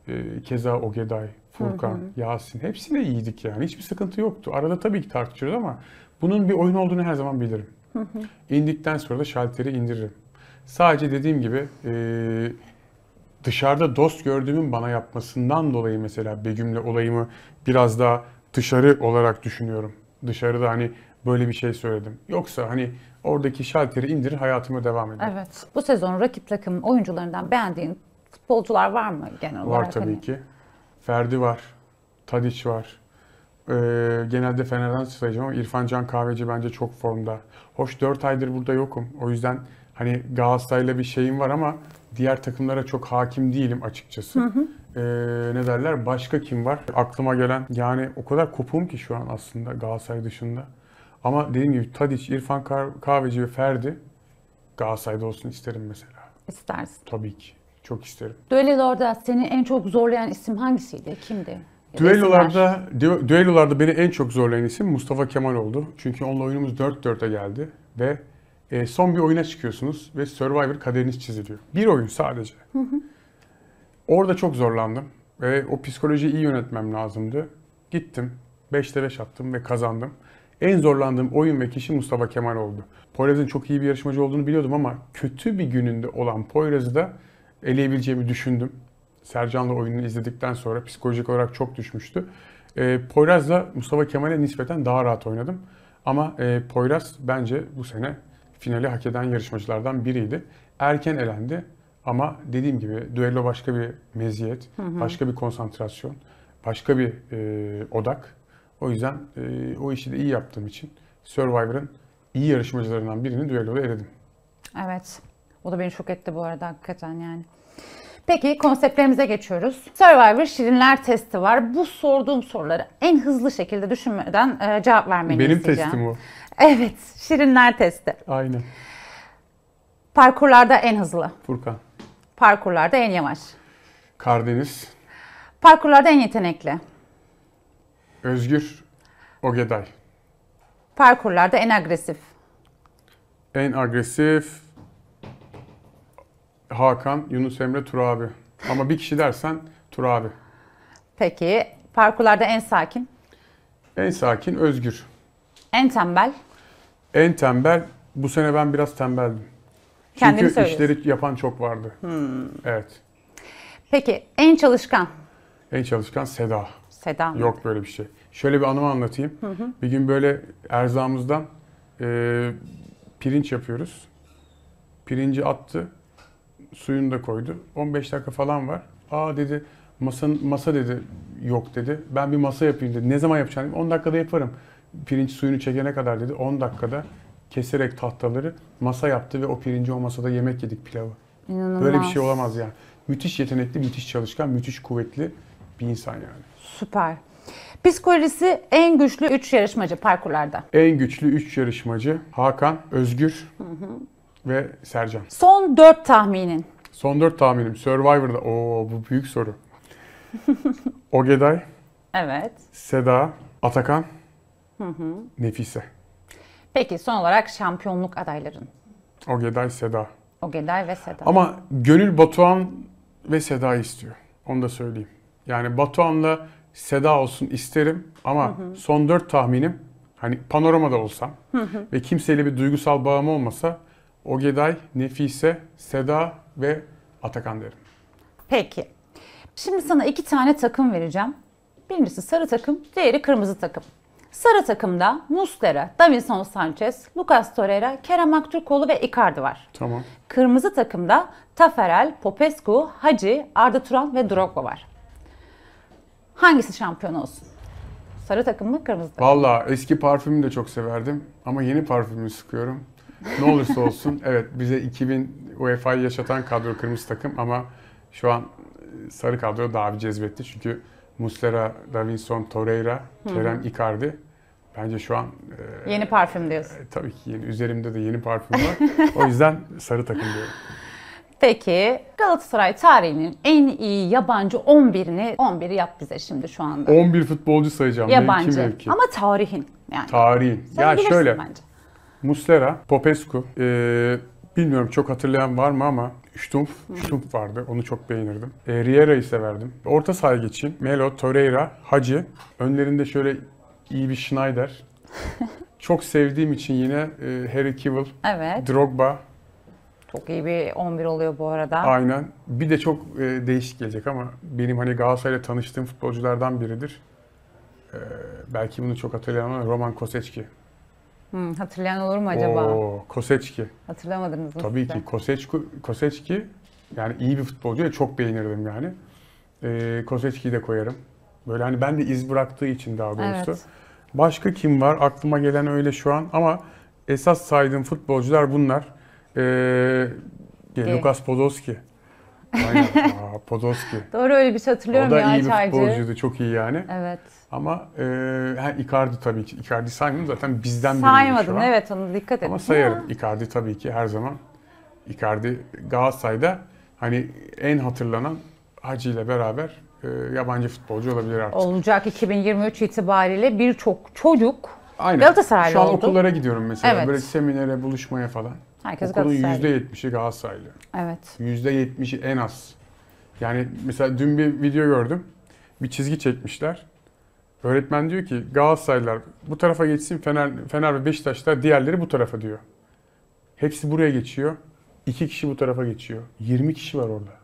Ee, keza Ogeday, Furkan, hı hı. Yasin hepsine iyiydik yani. Hiçbir sıkıntı yoktu. Arada tabii ki tartışıyoruz ama bunun bir oyun olduğunu her zaman bilirim. Hı hı. İndikten sonra da şalteri indiririm. Sadece dediğim gibi e, dışarıda dost gördüğümün bana yapmasından dolayı mesela Begüm'le olayımı biraz daha dışarı olarak düşünüyorum. Dışarıda hani böyle bir şey söyledim. Yoksa hani oradaki şalteri indirir hayatıma devam eder. Evet. Bu sezon rakip takım oyuncularından beğendiğin futbolcular var mı genel olarak? Var tabii hani? ki. Ferdi var. Tadiç var. Ee, genelde Fener'den sayacağım ama İrfan Can Kahveci bence çok formda. Hoş 4 aydır burada yokum. O yüzden hani Galatasaray'la bir şeyim var ama diğer takımlara çok hakim değilim açıkçası. Hı hı. Ee, ne derler? Başka kim var? Aklıma gelen yani o kadar kopuğum ki şu an aslında Galatasaray dışında. Ama dediğim gibi Tadiç, İrfan Kahveci ve Ferdi Galatasaray'da olsun isterim mesela. İstersin. Tabii ki. Çok isterim. Düellolarda seni en çok zorlayan isim hangisiydi? Kimdi? Düellolarda, dü- düellolarda beni en çok zorlayan isim Mustafa Kemal oldu. Çünkü onunla oyunumuz 4-4'e geldi ve e, son bir oyuna çıkıyorsunuz ve Survivor kaderiniz çiziliyor. Bir oyun sadece. Hı hı. Orada çok zorlandım ve o psikolojiyi iyi yönetmem lazımdı. Gittim, 5'te 5 attım ve kazandım. En zorlandığım oyun ve kişi Mustafa Kemal oldu. Poyraz'ın çok iyi bir yarışmacı olduğunu biliyordum ama kötü bir gününde olan Poyraz'ı da eleyebileceğimi düşündüm. Sercan'la oyununu izledikten sonra psikolojik olarak çok düşmüştü. E, Poyraz'la Mustafa Kemal'e nispeten daha rahat oynadım. Ama e, Poyraz bence bu sene finali hak eden yarışmacılardan biriydi. Erken elendi ama dediğim gibi düello başka bir meziyet, hı hı. başka bir konsantrasyon, başka bir e, odak. O yüzden e, o işi de iyi yaptığım için Survivor'ın iyi yarışmacılarından birini düelloda eledim. Evet. O da beni şok etti bu arada hakikaten yani. Peki konseptlerimize geçiyoruz. Survivor şirinler testi var. Bu sorduğum soruları en hızlı şekilde düşünmeden e, cevap vermeni Benim isteyeceğim. Benim testim o. Evet, şirinler testi. Aynen. Parkurlarda en hızlı. Furkan. Parkurlarda en yavaş. Karadeniz. Parkurlarda en yetenekli. Özgür Ogeday. Parkurlarda en agresif. En agresif Hakan, Yunus Emre, Tur abi. Ama bir kişi dersen Tur abi. Peki parkurlarda en sakin? En sakin Özgür. En tembel? En tembel bu sene ben biraz tembeldim. Kendini Çünkü işleri yapan çok vardı. Hmm. Evet. Peki en çalışkan? En çalışkan Seda. Seda mı? Yok böyle bir şey. Şöyle bir anımı anlatayım. Hı hı. Bir gün böyle erzağımızdan e, pirinç yapıyoruz. Pirinci attı suyunu da koydu. 15 dakika falan var. Aa dedi masa, masa dedi yok dedi. Ben bir masa yapayım dedi. Ne zaman yapacağım? 10 dakikada yaparım. Pirinç suyunu çekene kadar dedi. 10 dakikada keserek tahtaları masa yaptı ve o pirinci o masada yemek yedik pilavı. İnanılmaz. Böyle bir şey olamaz yani. Müthiş yetenekli, müthiş çalışkan, müthiş kuvvetli bir insan yani. Süper. Psikolojisi en güçlü 3 yarışmacı parkurlarda. En güçlü 3 yarışmacı Hakan Özgür, hı hı ve Sercan. Son 4 tahminin. Son 4 tahminim Survivor'da. Oo bu büyük soru. Ogeday. Evet. Seda, Atakan, hı hı. Nefise. Peki son olarak şampiyonluk adayların. Ogeday, Seda. Ogeday ve Seda. Ama Gönül Batuhan ve Seda istiyor. Onu da söyleyeyim. Yani Batuhan'la Seda olsun isterim ama hı hı. son dört tahminim hani panoramada olsam hı hı. ve kimseyle bir duygusal bağım olmasa Ogeday, Nefise, Seda ve Atakan derim. Peki. Şimdi sana iki tane takım vereceğim. Birincisi sarı takım, diğeri kırmızı takım. Sarı takımda Muslera, Davinson Sanchez, Lucas Torreira, Kerem Aktürkoğlu ve Icardi var. Tamam. Kırmızı takımda Taferel, Popescu, Hacı, Arda Turan ve Drogba var. Hangisi şampiyon olsun? Sarı takım mı, kırmızı takım mı? Valla eski parfümü de çok severdim ama yeni parfümü sıkıyorum ne olursa olsun evet bize 2000 UEFA'yı yaşatan kadro kırmızı takım ama şu an e, sarı kadro daha bir cezbetti. Çünkü Muslera, Davinson, Torreira, Kerem Icardi bence şu an... E, yeni parfüm diyorsun. E, tabii ki yeni. Üzerimde de yeni parfüm var. o yüzden sarı takım diyorum. Peki Galatasaray tarihinin en iyi yabancı 11'ini 11'i yap bize şimdi şu anda. 11 futbolcu sayacağım. Yabancı. Mevki, mevki. Ama tarihin yani. Tarihin. Sen ya şöyle. Bence. Muslera, Popescu, ee, bilmiyorum çok hatırlayan var mı ama Stumpf, Stumpf vardı. Onu çok beğenirdim. E, Riera'yı severdim. Orta sahaya geçeyim. Melo, Torreira, Hacı. Önlerinde şöyle iyi bir Schneider. çok sevdiğim için yine e, Harry Kivil, evet. Drogba. Çok iyi bir 11 oluyor bu arada. Aynen. Bir de çok e, değişik gelecek ama benim hani Galatasaray'la tanıştığım futbolculardan biridir. E, belki bunu çok hatırlayan Roman Koseçki. Hmm, hatırlayan olur mu acaba? Oo, Koseçki. Hatırlamadınız mı? Tabii size? ki. Koseçki, Koseçki yani iyi bir futbolcu ve çok beğenirdim yani. Ee, Koseçki'yi de koyarım. Böyle hani ben de iz bıraktığı için daha doğrusu. Evet. Başka kim var? Aklıma gelen öyle şu an ama esas saydığım futbolcular bunlar. Ee, Lukas Podolski. Aynen. Aa, Podolski. Doğru öyle bir şey hatırlıyorum O da ya iyi bir futbolcuydu. Çok iyi yani. Evet. Ama e, ha, Icardi tabii ki. Icardi saymadım zaten bizden biri. Saymadın şey evet onu dikkat et. Ama sayarım. Icardi tabii ki her zaman. Icardi Galatasaray'da hani en hatırlanan Hacı ile beraber e, yabancı futbolcu olabilir artık. Olacak 2023 itibariyle birçok çocuk Aynen. Galatasaraylı Şu an oldu. okullara gidiyorum mesela. Evet. Böyle seminere, buluşmaya falan. Herkes Okulun %70'i Galatasaraylı. Evet. %70'i en az. Yani mesela dün bir video gördüm. Bir çizgi çekmişler. Öğretmen diyor ki Galatasaraylılar bu tarafa geçsin Fener, Fener ve Beşiktaşlar diğerleri bu tarafa diyor. Hepsi buraya geçiyor. İki kişi bu tarafa geçiyor. 20 kişi var orada.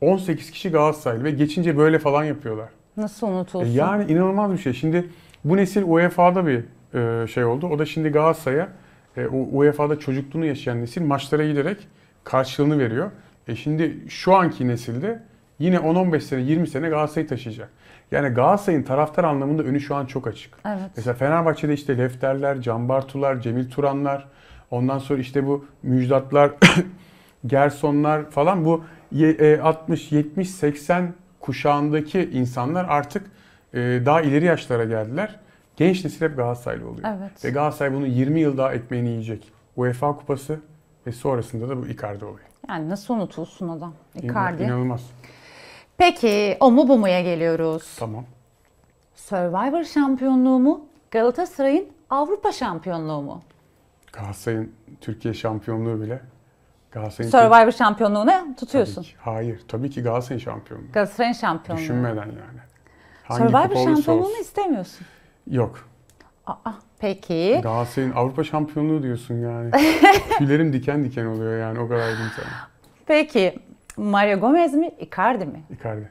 18 kişi Galatasaraylı ve geçince böyle falan yapıyorlar. Nasıl e unutulsun? E yani inanılmaz bir şey. Şimdi bu nesil UEFA'da bir e, şey oldu. O da şimdi Galatasaray'a e, UEFA'da çocukluğunu yaşayan nesil maçlara giderek karşılığını veriyor. E şimdi şu anki nesilde yine 10-15 sene 20 sene Galatasaray'ı taşıyacak. Yani Galatasaray'ın taraftar anlamında önü şu an çok açık. Evet. Mesela Fenerbahçe'de işte Lefterler, Can Bartular, Cemil Turanlar, ondan sonra işte bu Müjdatlar, Gersonlar falan bu 60, 70, 80 kuşağındaki insanlar artık e, daha ileri yaşlara geldiler. Genç nesil hep Galatasaraylı oluyor. Evet. Ve Galatasaray bunu 20 yıl daha ekmeğini yiyecek. UEFA Kupası ve sonrasında da bu Icardi olayı. Yani nasıl unutulsun adam? Icardi. İnanılmaz. Peki o mu bu muya geliyoruz. Tamam. Survivor şampiyonluğu mu? Galatasaray'ın Avrupa şampiyonluğu mu? Galatasaray'ın Türkiye şampiyonluğu bile Galatasaray'ın Survivor şampiyonluğuna tutuyorsun. Tabii ki, hayır. Tabii ki Galatasaray'ın şampiyonluğu. Galatasaray'ın şampiyonluğu. Düşünmeden yani. Hangi Survivor şampiyonluğunu olsun. istemiyorsun. Yok. Aa, peki. Galatasaray'ın Avrupa şampiyonluğu diyorsun yani. Tüylerim diken diken oluyor yani o kadar diyeyim sana. Peki Mario Gomez mi Icardi mi? Icardi.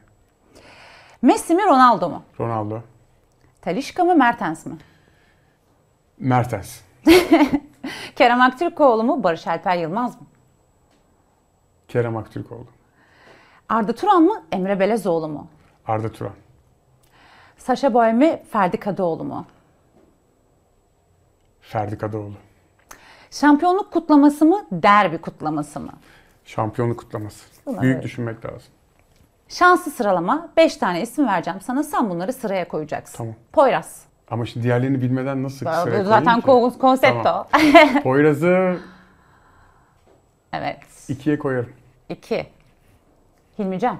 Messi mi Ronaldo mu? Ronaldo. Talişka mı Mertens mi? Mertens. Kerem Aktürkoğlu mu Barış Alper Yılmaz mı? Kerem Aktürkoğlu. Arda Turan mı Emre Belezoğlu mu? Arda Turan. Saşa Boy mi, Ferdi Kadıoğlu mu? Ferdi Kadıoğlu. Şampiyonluk kutlaması mı, derbi kutlaması mı? Şampiyonluk kutlaması. Bunlar Büyük düşünmek lazım. Şanslı sıralama. 5 tane isim vereceğim sana. Sen bunları sıraya koyacaksın. Tamam. Poyraz. Ama şimdi diğerlerini bilmeden nasıl sıraya koyayım Zaten ki? konsept tamam. o. Poyraz'ı Evet. İkiye koyarım. İki. Hilmi Can.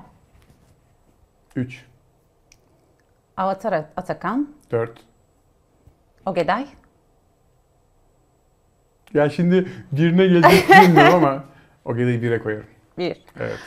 Üç. Avatar Atakan. 4. Ogeday. Ya şimdi birine gelecek bilmiyorum ama Ogeday'ı bire koyarım. 1. Evet.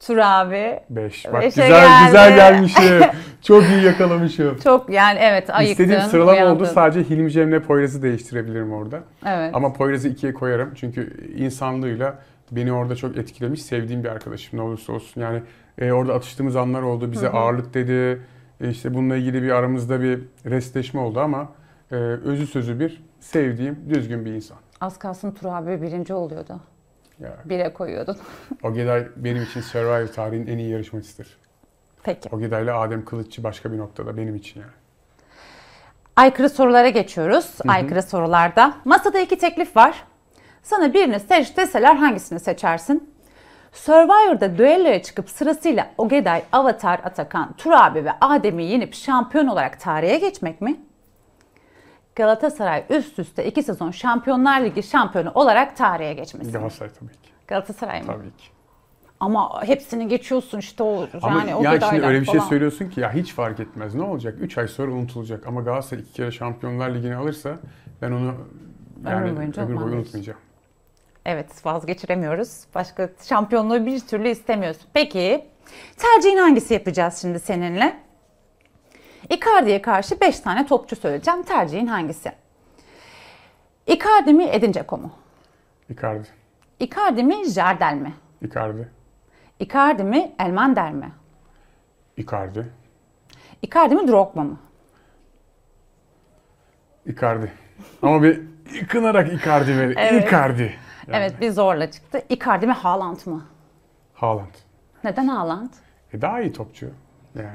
Tur abi. 5. Bak Beşe güzel geldi. güzel gelmişim. Çok iyi yakalamışım. Çok yani evet ayıktın. İstediğim sıralama uyandın. oldu. Sadece Hilmi Cem'le Poyraz'ı değiştirebilirim orada. Evet. Ama Poyraz'ı ikiye koyarım. Çünkü insanlığıyla beni orada çok etkilemiş. Sevdiğim bir arkadaşım ne olursa olsun. Yani e, orada atıştığımız anlar oldu. Bize Hı-hı. ağırlık dedi e, işte bununla ilgili bir aramızda bir restleşme oldu ama e, özü sözü bir sevdiğim düzgün bir insan. Az kalsın Tur abi birinci oluyordu. Ya. Bire koyuyordun. O Geday benim için Survivor tarihinin en iyi yarışmacısıdır. Peki. O Geday ile Adem Kılıççı başka bir noktada benim için yani. Aykırı sorulara geçiyoruz. Hı-hı. Aykırı sorularda. Masada iki teklif var. Sana birini seç deseler hangisini seçersin? Survivor'da düelloya çıkıp sırasıyla Ogeday, Avatar, Atakan, Turabi ve Adem'i yenip şampiyon olarak tarihe geçmek mi? Galatasaray üst üste iki sezon Şampiyonlar Ligi şampiyonu olarak tarihe geçmesi. Galatasaray tabii ki. Galatasaray mı? Tabii ki. Ama hepsini geçiyorsun işte o Ama yani o ya şimdi öyle bir şey söylüyorsun ki ya hiç fark etmez. Ne olacak? 3 ay sonra unutulacak. Ama Galatasaray iki kere Şampiyonlar Ligi'ni alırsa ben onu yani ömür boyu unutmayacağım. Evet vazgeçiremiyoruz. Başka şampiyonluğu bir türlü istemiyoruz. Peki tercihin hangisi yapacağız şimdi seninle? Icardi'ye karşı 5 tane topçu söyleyeceğim. Tercihin hangisi? Icardi mi Edin Dzeko mu? Icardi. Icardi mi Jardel mi? Icardi. Icardi mi Elmander mi? Icardi. Icardi mi Drogba mı? Icardi. Ama bir yıkınarak Icardi verir. Evet. Icardi. Evet bir zorla çıktı. Icardi mi Haaland mı? Haaland. Neden Haaland? E daha iyi topçu yani.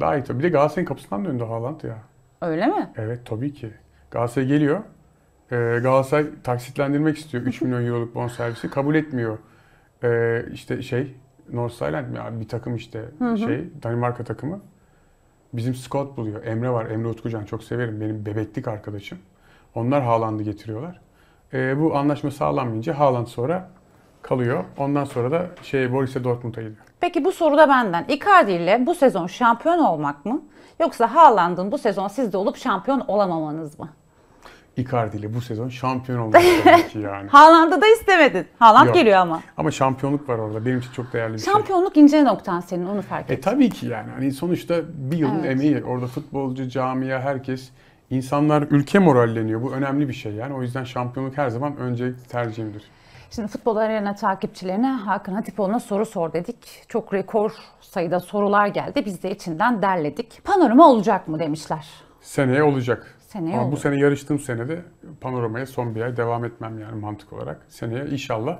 Daha iyi topçu. Bir de Galatasaray'ın kapısından döndü Haaland ya. Öyle mi? Evet tabii ki. Galatasaray geliyor. E, Galatasaray taksitlendirmek istiyor 3 milyon euroluk bonservisi. Kabul etmiyor. E, işte şey North Island mi abi bir takım işte şey Danimarka takımı. Bizim Scott buluyor. Emre var. Emre Utkucan çok severim. Benim bebeklik arkadaşım. Onlar Haaland'ı getiriyorlar. E, bu anlaşma sağlanmayınca Haaland sonra kalıyor. Ondan sonra da şey Borussia Dortmund'a gidiyor. Peki bu soru da benden. Icardi ile bu sezon şampiyon olmak mı? Yoksa Haaland'ın bu sezon sizde olup şampiyon olamamanız mı? Icardi ile bu sezon şampiyon olmak yani. Haaland'ı da istemedin. Haaland Yok. geliyor ama. Ama şampiyonluk var orada. Benim için çok değerli bir şey. Şampiyonluk şey. ince noktan senin onu fark e, et. E tabii ki yani. Hani sonuçta bir yılın evet. emeği. Orada futbolcu, camia, herkes İnsanlar ülke moralleniyor. Bu önemli bir şey yani. O yüzden şampiyonluk her zaman öncelikli tercihimdir. Şimdi futbol arena takipçilerine Hakan Hatipoğlu'na soru sor dedik. Çok rekor sayıda sorular geldi. Biz de içinden derledik. Panorama olacak mı demişler. Seneye olacak. Seneye Ama bu sene yarıştığım senede panoramaya son bir ay devam etmem yani mantık olarak. Seneye inşallah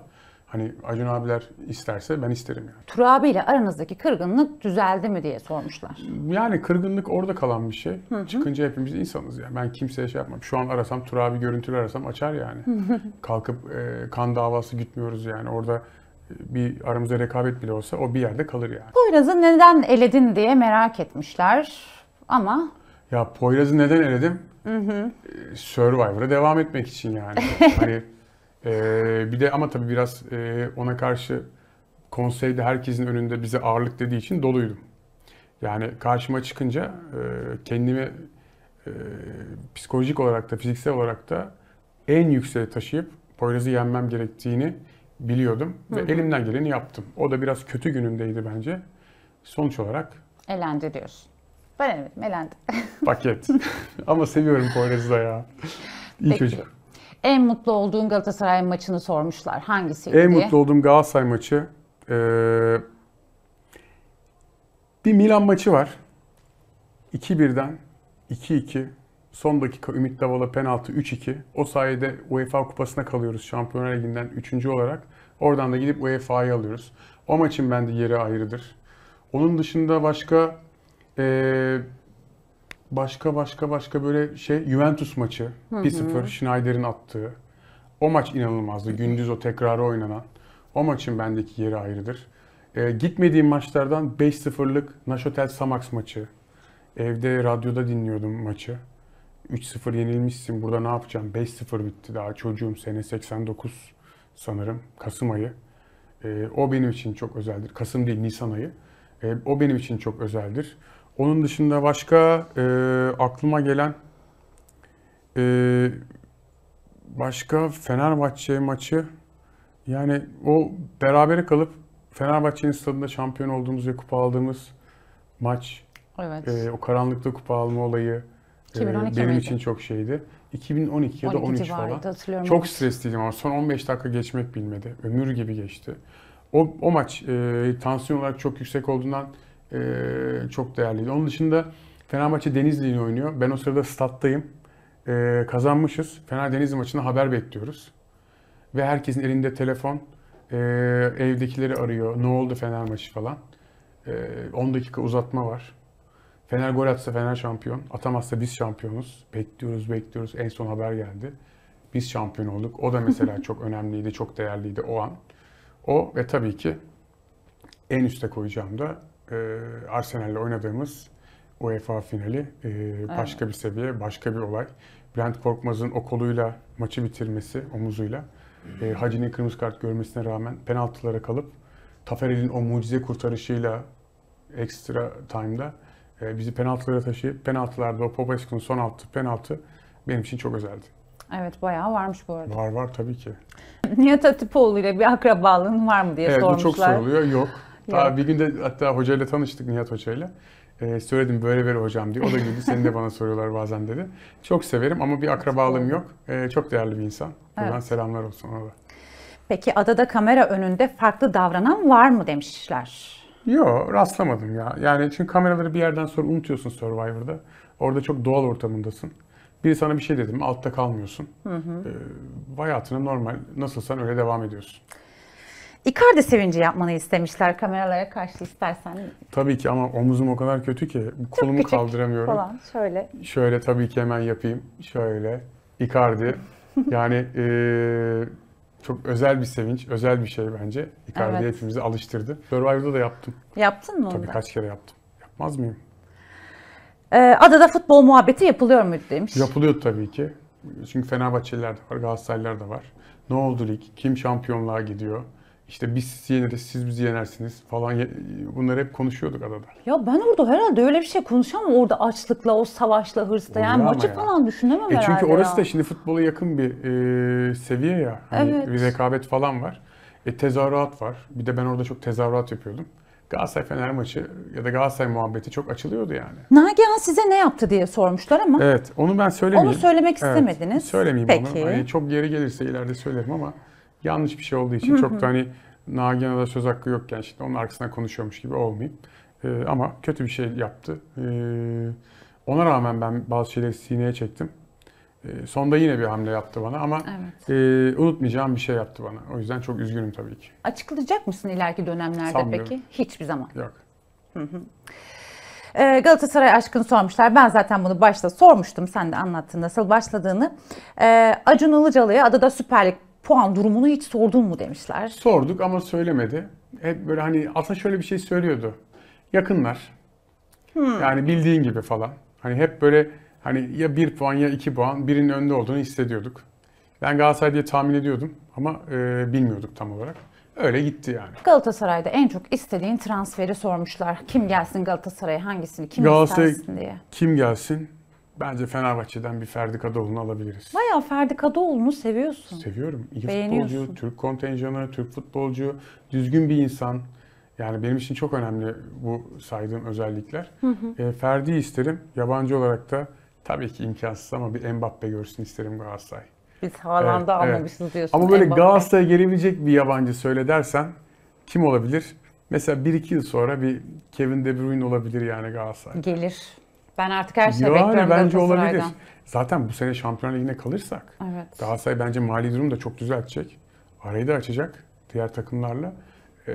Hani Acun abiler isterse ben isterim yani. Tur abiyle aranızdaki kırgınlık düzeldi mi diye sormuşlar. Yani kırgınlık orada kalan bir şey. Hı hı. Çıkınca hepimiz insanız yani. Ben kimseye şey yapmam. Şu an arasam Tur abi görüntülü arasam açar yani. Hı hı. Kalkıp e, kan davası gütmüyoruz yani. Orada e, bir aramızda rekabet bile olsa o bir yerde kalır yani. Poyraz'ı neden eledin diye merak etmişler ama... Ya Poyraz'ı neden eledim? Hı hı. E, Survivor'a devam etmek için yani. hani ee, bir de ama tabii biraz e, ona karşı konseyde herkesin önünde bize ağırlık dediği için doluydum. Yani karşıma çıkınca e, kendimi e, psikolojik olarak da fiziksel olarak da en yükseğe taşıyıp Poyraz'ı yenmem gerektiğini biliyordum hı hı. ve elimden geleni yaptım. O da biraz kötü günümdeydi bence. Sonuç olarak elendi diyorsun. Ben evet, elendi. Paket. Ama seviyorum Poyraz'ı da ya. İyi Peki. çocuk. En mutlu olduğun Galatasaray maçını sormuşlar. Hangisiydi En mutlu olduğum Galatasaray maçı. Ee, bir Milan maçı var. 2-1'den 2-2. Son dakika Ümit Davala penaltı 3-2. O sayede UEFA Kupası'na kalıyoruz Şampiyonlar Ligi'nden 3. olarak. Oradan da gidip UEFA'yı alıyoruz. O maçın bende yeri ayrıdır. Onun dışında başka e, başka başka başka böyle şey Juventus maçı 1-0 Schneider'in attığı. O maç inanılmazdı. Gündüz o tekrarı oynanan. O maçın bendeki yeri ayrıdır. E, gitmediğim maçlardan 5-0'lık Naşotel Samax maçı. Evde radyoda dinliyordum maçı. 3-0 yenilmişsin burada ne yapacağım? 5-0 bitti daha çocuğum sene 89 sanırım Kasım ayı. E, o benim için çok özeldir. Kasım değil Nisan ayı. E, o benim için çok özeldir. Onun dışında başka e, aklıma gelen e, başka Fenerbahçe maçı yani o beraber kalıp Fenerbahçe'nin stadında şampiyon olduğumuz ve kupa aldığımız maç. Evet. E, o karanlıkta kupa alma olayı e, benim miydi? için çok şeydi. 2012 ya da 13 falan. Çok stresliydim ama son 15 dakika geçmek bilmedi. Ömür gibi geçti. O, o maç e, tansiyon olarak çok yüksek olduğundan ee, çok değerliydi. Onun dışında Fenerbahçe Denizli'yi oynuyor. Ben o sırada stattayım. E, kazanmışız. Fener Denizli maçını haber bekliyoruz. Ve herkesin elinde telefon. E, evdekileri arıyor. Ne oldu Fener maçı falan. E, 10 dakika uzatma var. Fener gol atsa Fener şampiyon. Atamazsa biz şampiyonuz. Bekliyoruz bekliyoruz. En son haber geldi. Biz şampiyon olduk. O da mesela çok önemliydi, çok değerliydi o an. O ve tabii ki en üste koyacağım da e, Arsenal'le oynadığımız UEFA finali e, başka evet. bir seviye, başka bir olay. Bülent Korkmaz'ın o koluyla maçı bitirmesi, omuzuyla. E, Hacı'nin kırmızı kart görmesine rağmen penaltılara kalıp Taferel'in o mucize kurtarışıyla ekstra time'da e, bizi penaltılara taşıyıp penaltılarda o Popescu'nun son altı penaltı benim için çok özeldi. Evet bayağı varmış bu arada. Var var tabii ki. Nihat Atipoğlu ile bir akrabalığın var mı diye evet, sormuşlar. Evet bu çok soruluyor. Yok. Daha bir günde hatta hocayla tanıştık Nihat hocayla. Ee, söyledim böyle böyle hocam diye. O da güldü. Seni de bana soruyorlar bazen dedi. Çok severim ama bir akrabalığım yok. Ee, çok değerli bir insan. Buradan evet. selamlar olsun ona da. Peki adada kamera önünde farklı davranan var mı demişler. Yok rastlamadım ya. Yani çünkü kameraları bir yerden sonra unutuyorsun Survivor'da. Orada çok doğal ortamındasın. Biri sana bir şey dedim altta kalmıyorsun. Hı hı. Ee, hayatına normal nasılsan öyle devam ediyorsun. Icardi sevinci yapmanı istemişler kameralara karşı istersen. Tabii ki ama omuzum o kadar kötü ki kolumu Çok kaldıramıyorum. falan şöyle. Şöyle tabii ki hemen yapayım. Şöyle Icardi yani e, çok özel bir sevinç, özel bir şey bence. Icardi evet. hepimizi alıştırdı. Survivor'da da yaptım. Yaptın mı onu Tabii da? kaç kere yaptım. Yapmaz mıyım? Ee, adada futbol muhabbeti yapılıyor mu demiş. Yapılıyor tabii ki. Çünkü Fenerbahçeliler de var, Galatasaraylılar da var. Ne oldu lig? Kim şampiyonluğa gidiyor? İşte biz sizi yeneriz, siz bizi yenersiniz falan. Bunları hep konuşuyorduk adada. Ya ben orada herhalde öyle bir şey konuşamam. Orada açlıkla, o savaşla, hırsla. Yani Olur maçı ya. falan düşünemem e herhalde. Çünkü orası ya. da şimdi futbola yakın bir e, seviye ya. Hani evet. Bir rekabet falan var. E, tezahürat var. Bir de ben orada çok tezahürat yapıyordum. Galatasaray Fener maçı ya da Galatasaray muhabbeti çok açılıyordu yani. Nagihan size ne yaptı diye sormuşlar ama. Evet onu ben söylemeyeyim. Onu söylemek istemediniz. evet, istemediniz. Söylemeyeyim Peki. onu. Hani çok geri gelirse ileride söylerim ama yanlış bir şey olduğu için çok da hani Nagihan'a da söz hakkı yokken şimdi onun arkasından konuşuyormuş gibi olmayayım. Ee, ama kötü bir şey yaptı. Ee, ona rağmen ben bazı şeyleri sineye çektim. Ee, sonda yine bir hamle yaptı bana ama evet. e, unutmayacağım bir şey yaptı bana. O yüzden çok üzgünüm tabii ki. Açıklayacak mısın ileriki dönemlerde Sanmıyorum. peki? Hiçbir zaman. Yok. Hı ee, Galatasaray aşkını sormuşlar. Ben zaten bunu başta sormuştum. Sen de anlattın nasıl başladığını. Ee, Acun Ilıcalı'ya adada Süper Lig puan durumunu hiç sordun mu demişler. Sorduk ama söylemedi. Hep böyle hani ata şöyle bir şey söylüyordu. Yakınlar. Hmm. Yani bildiğin gibi falan. Hani hep böyle hani ya bir puan ya iki puan birinin önde olduğunu hissediyorduk. Ben Galatasaray diye tahmin ediyordum ama e, bilmiyorduk tam olarak. Öyle gitti yani. Galatasaray'da en çok istediğin transferi sormuşlar. Kim gelsin Galatasaray'a hangisini kim Galatasaray, istersin diye. Kim gelsin? Bence Fenerbahçe'den bir Ferdi Kadıoğlu'nu alabiliriz. Bayağı Ferdi Kadıoğlu'nu seviyorsun. Seviyorum. İyi futbolcu, Türk kontenjanı, Türk futbolcu, düzgün bir insan. Yani benim için çok önemli bu saydığım özellikler. Hı hı. E, Ferdi'yi isterim. Yabancı olarak da tabii ki imkansız ama bir Mbappe görsün isterim Galatasaray. Biz Haaland'ı evet, almamışız evet. diyorsun. Ama böyle Galatasaray'a gelebilecek bir yabancı söyle dersen kim olabilir? Mesela 1-2 yıl sonra bir Kevin De Bruyne olabilir yani Galatasaray. Gelir. Ben artık her şeyi yani bekliyorum bence olabilir. Zaten bu sene Şampiyonlar Ligi'ne kalırsak evet. Galatasaray bence mali durum da çok düzeltecek. Arayı da açacak diğer takımlarla. E,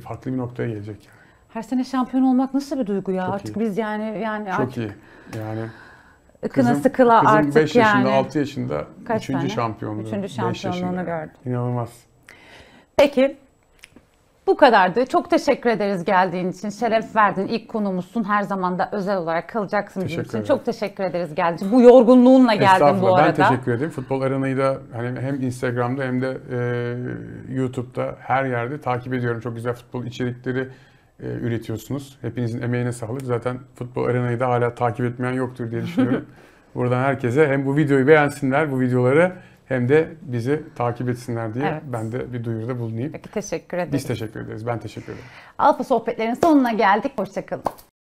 farklı bir noktaya gelecek yani. Her sene şampiyon olmak nasıl bir duygu ya? Çok artık iyi. biz yani yani çok artık iyi. Yani kızım, kına sıkıla kızım artık 5 yani. yaşında, 6 yaşında Kaç 3. Tane? şampiyonluğu, 3. şampiyonluğunu gördüm. İnanılmaz. Peki bu kadardı. Çok teşekkür ederiz geldiğin için. Şeref verdin. İlk konumuzsun Her zaman da özel olarak kalacaksın teşekkür bizim için. Ederim. Çok teşekkür ederiz geldiğin Bu yorgunluğunla geldin bu arada. Ben teşekkür ederim. Futbol Arena'yı da hani hem Instagram'da hem de e, YouTube'da her yerde takip ediyorum. Çok güzel futbol içerikleri e, üretiyorsunuz. Hepinizin emeğine sağlık. Zaten Futbol Arena'yı da hala takip etmeyen yoktur diye düşünüyorum. Buradan herkese hem bu videoyu beğensinler, bu videoları hem de bizi takip etsinler diye evet. ben de bir duyuruda bulunayım. Peki teşekkür ederiz. Biz teşekkür ederiz. Ben teşekkür ederim. Alfa sohbetlerin sonuna geldik. Hoşçakalın.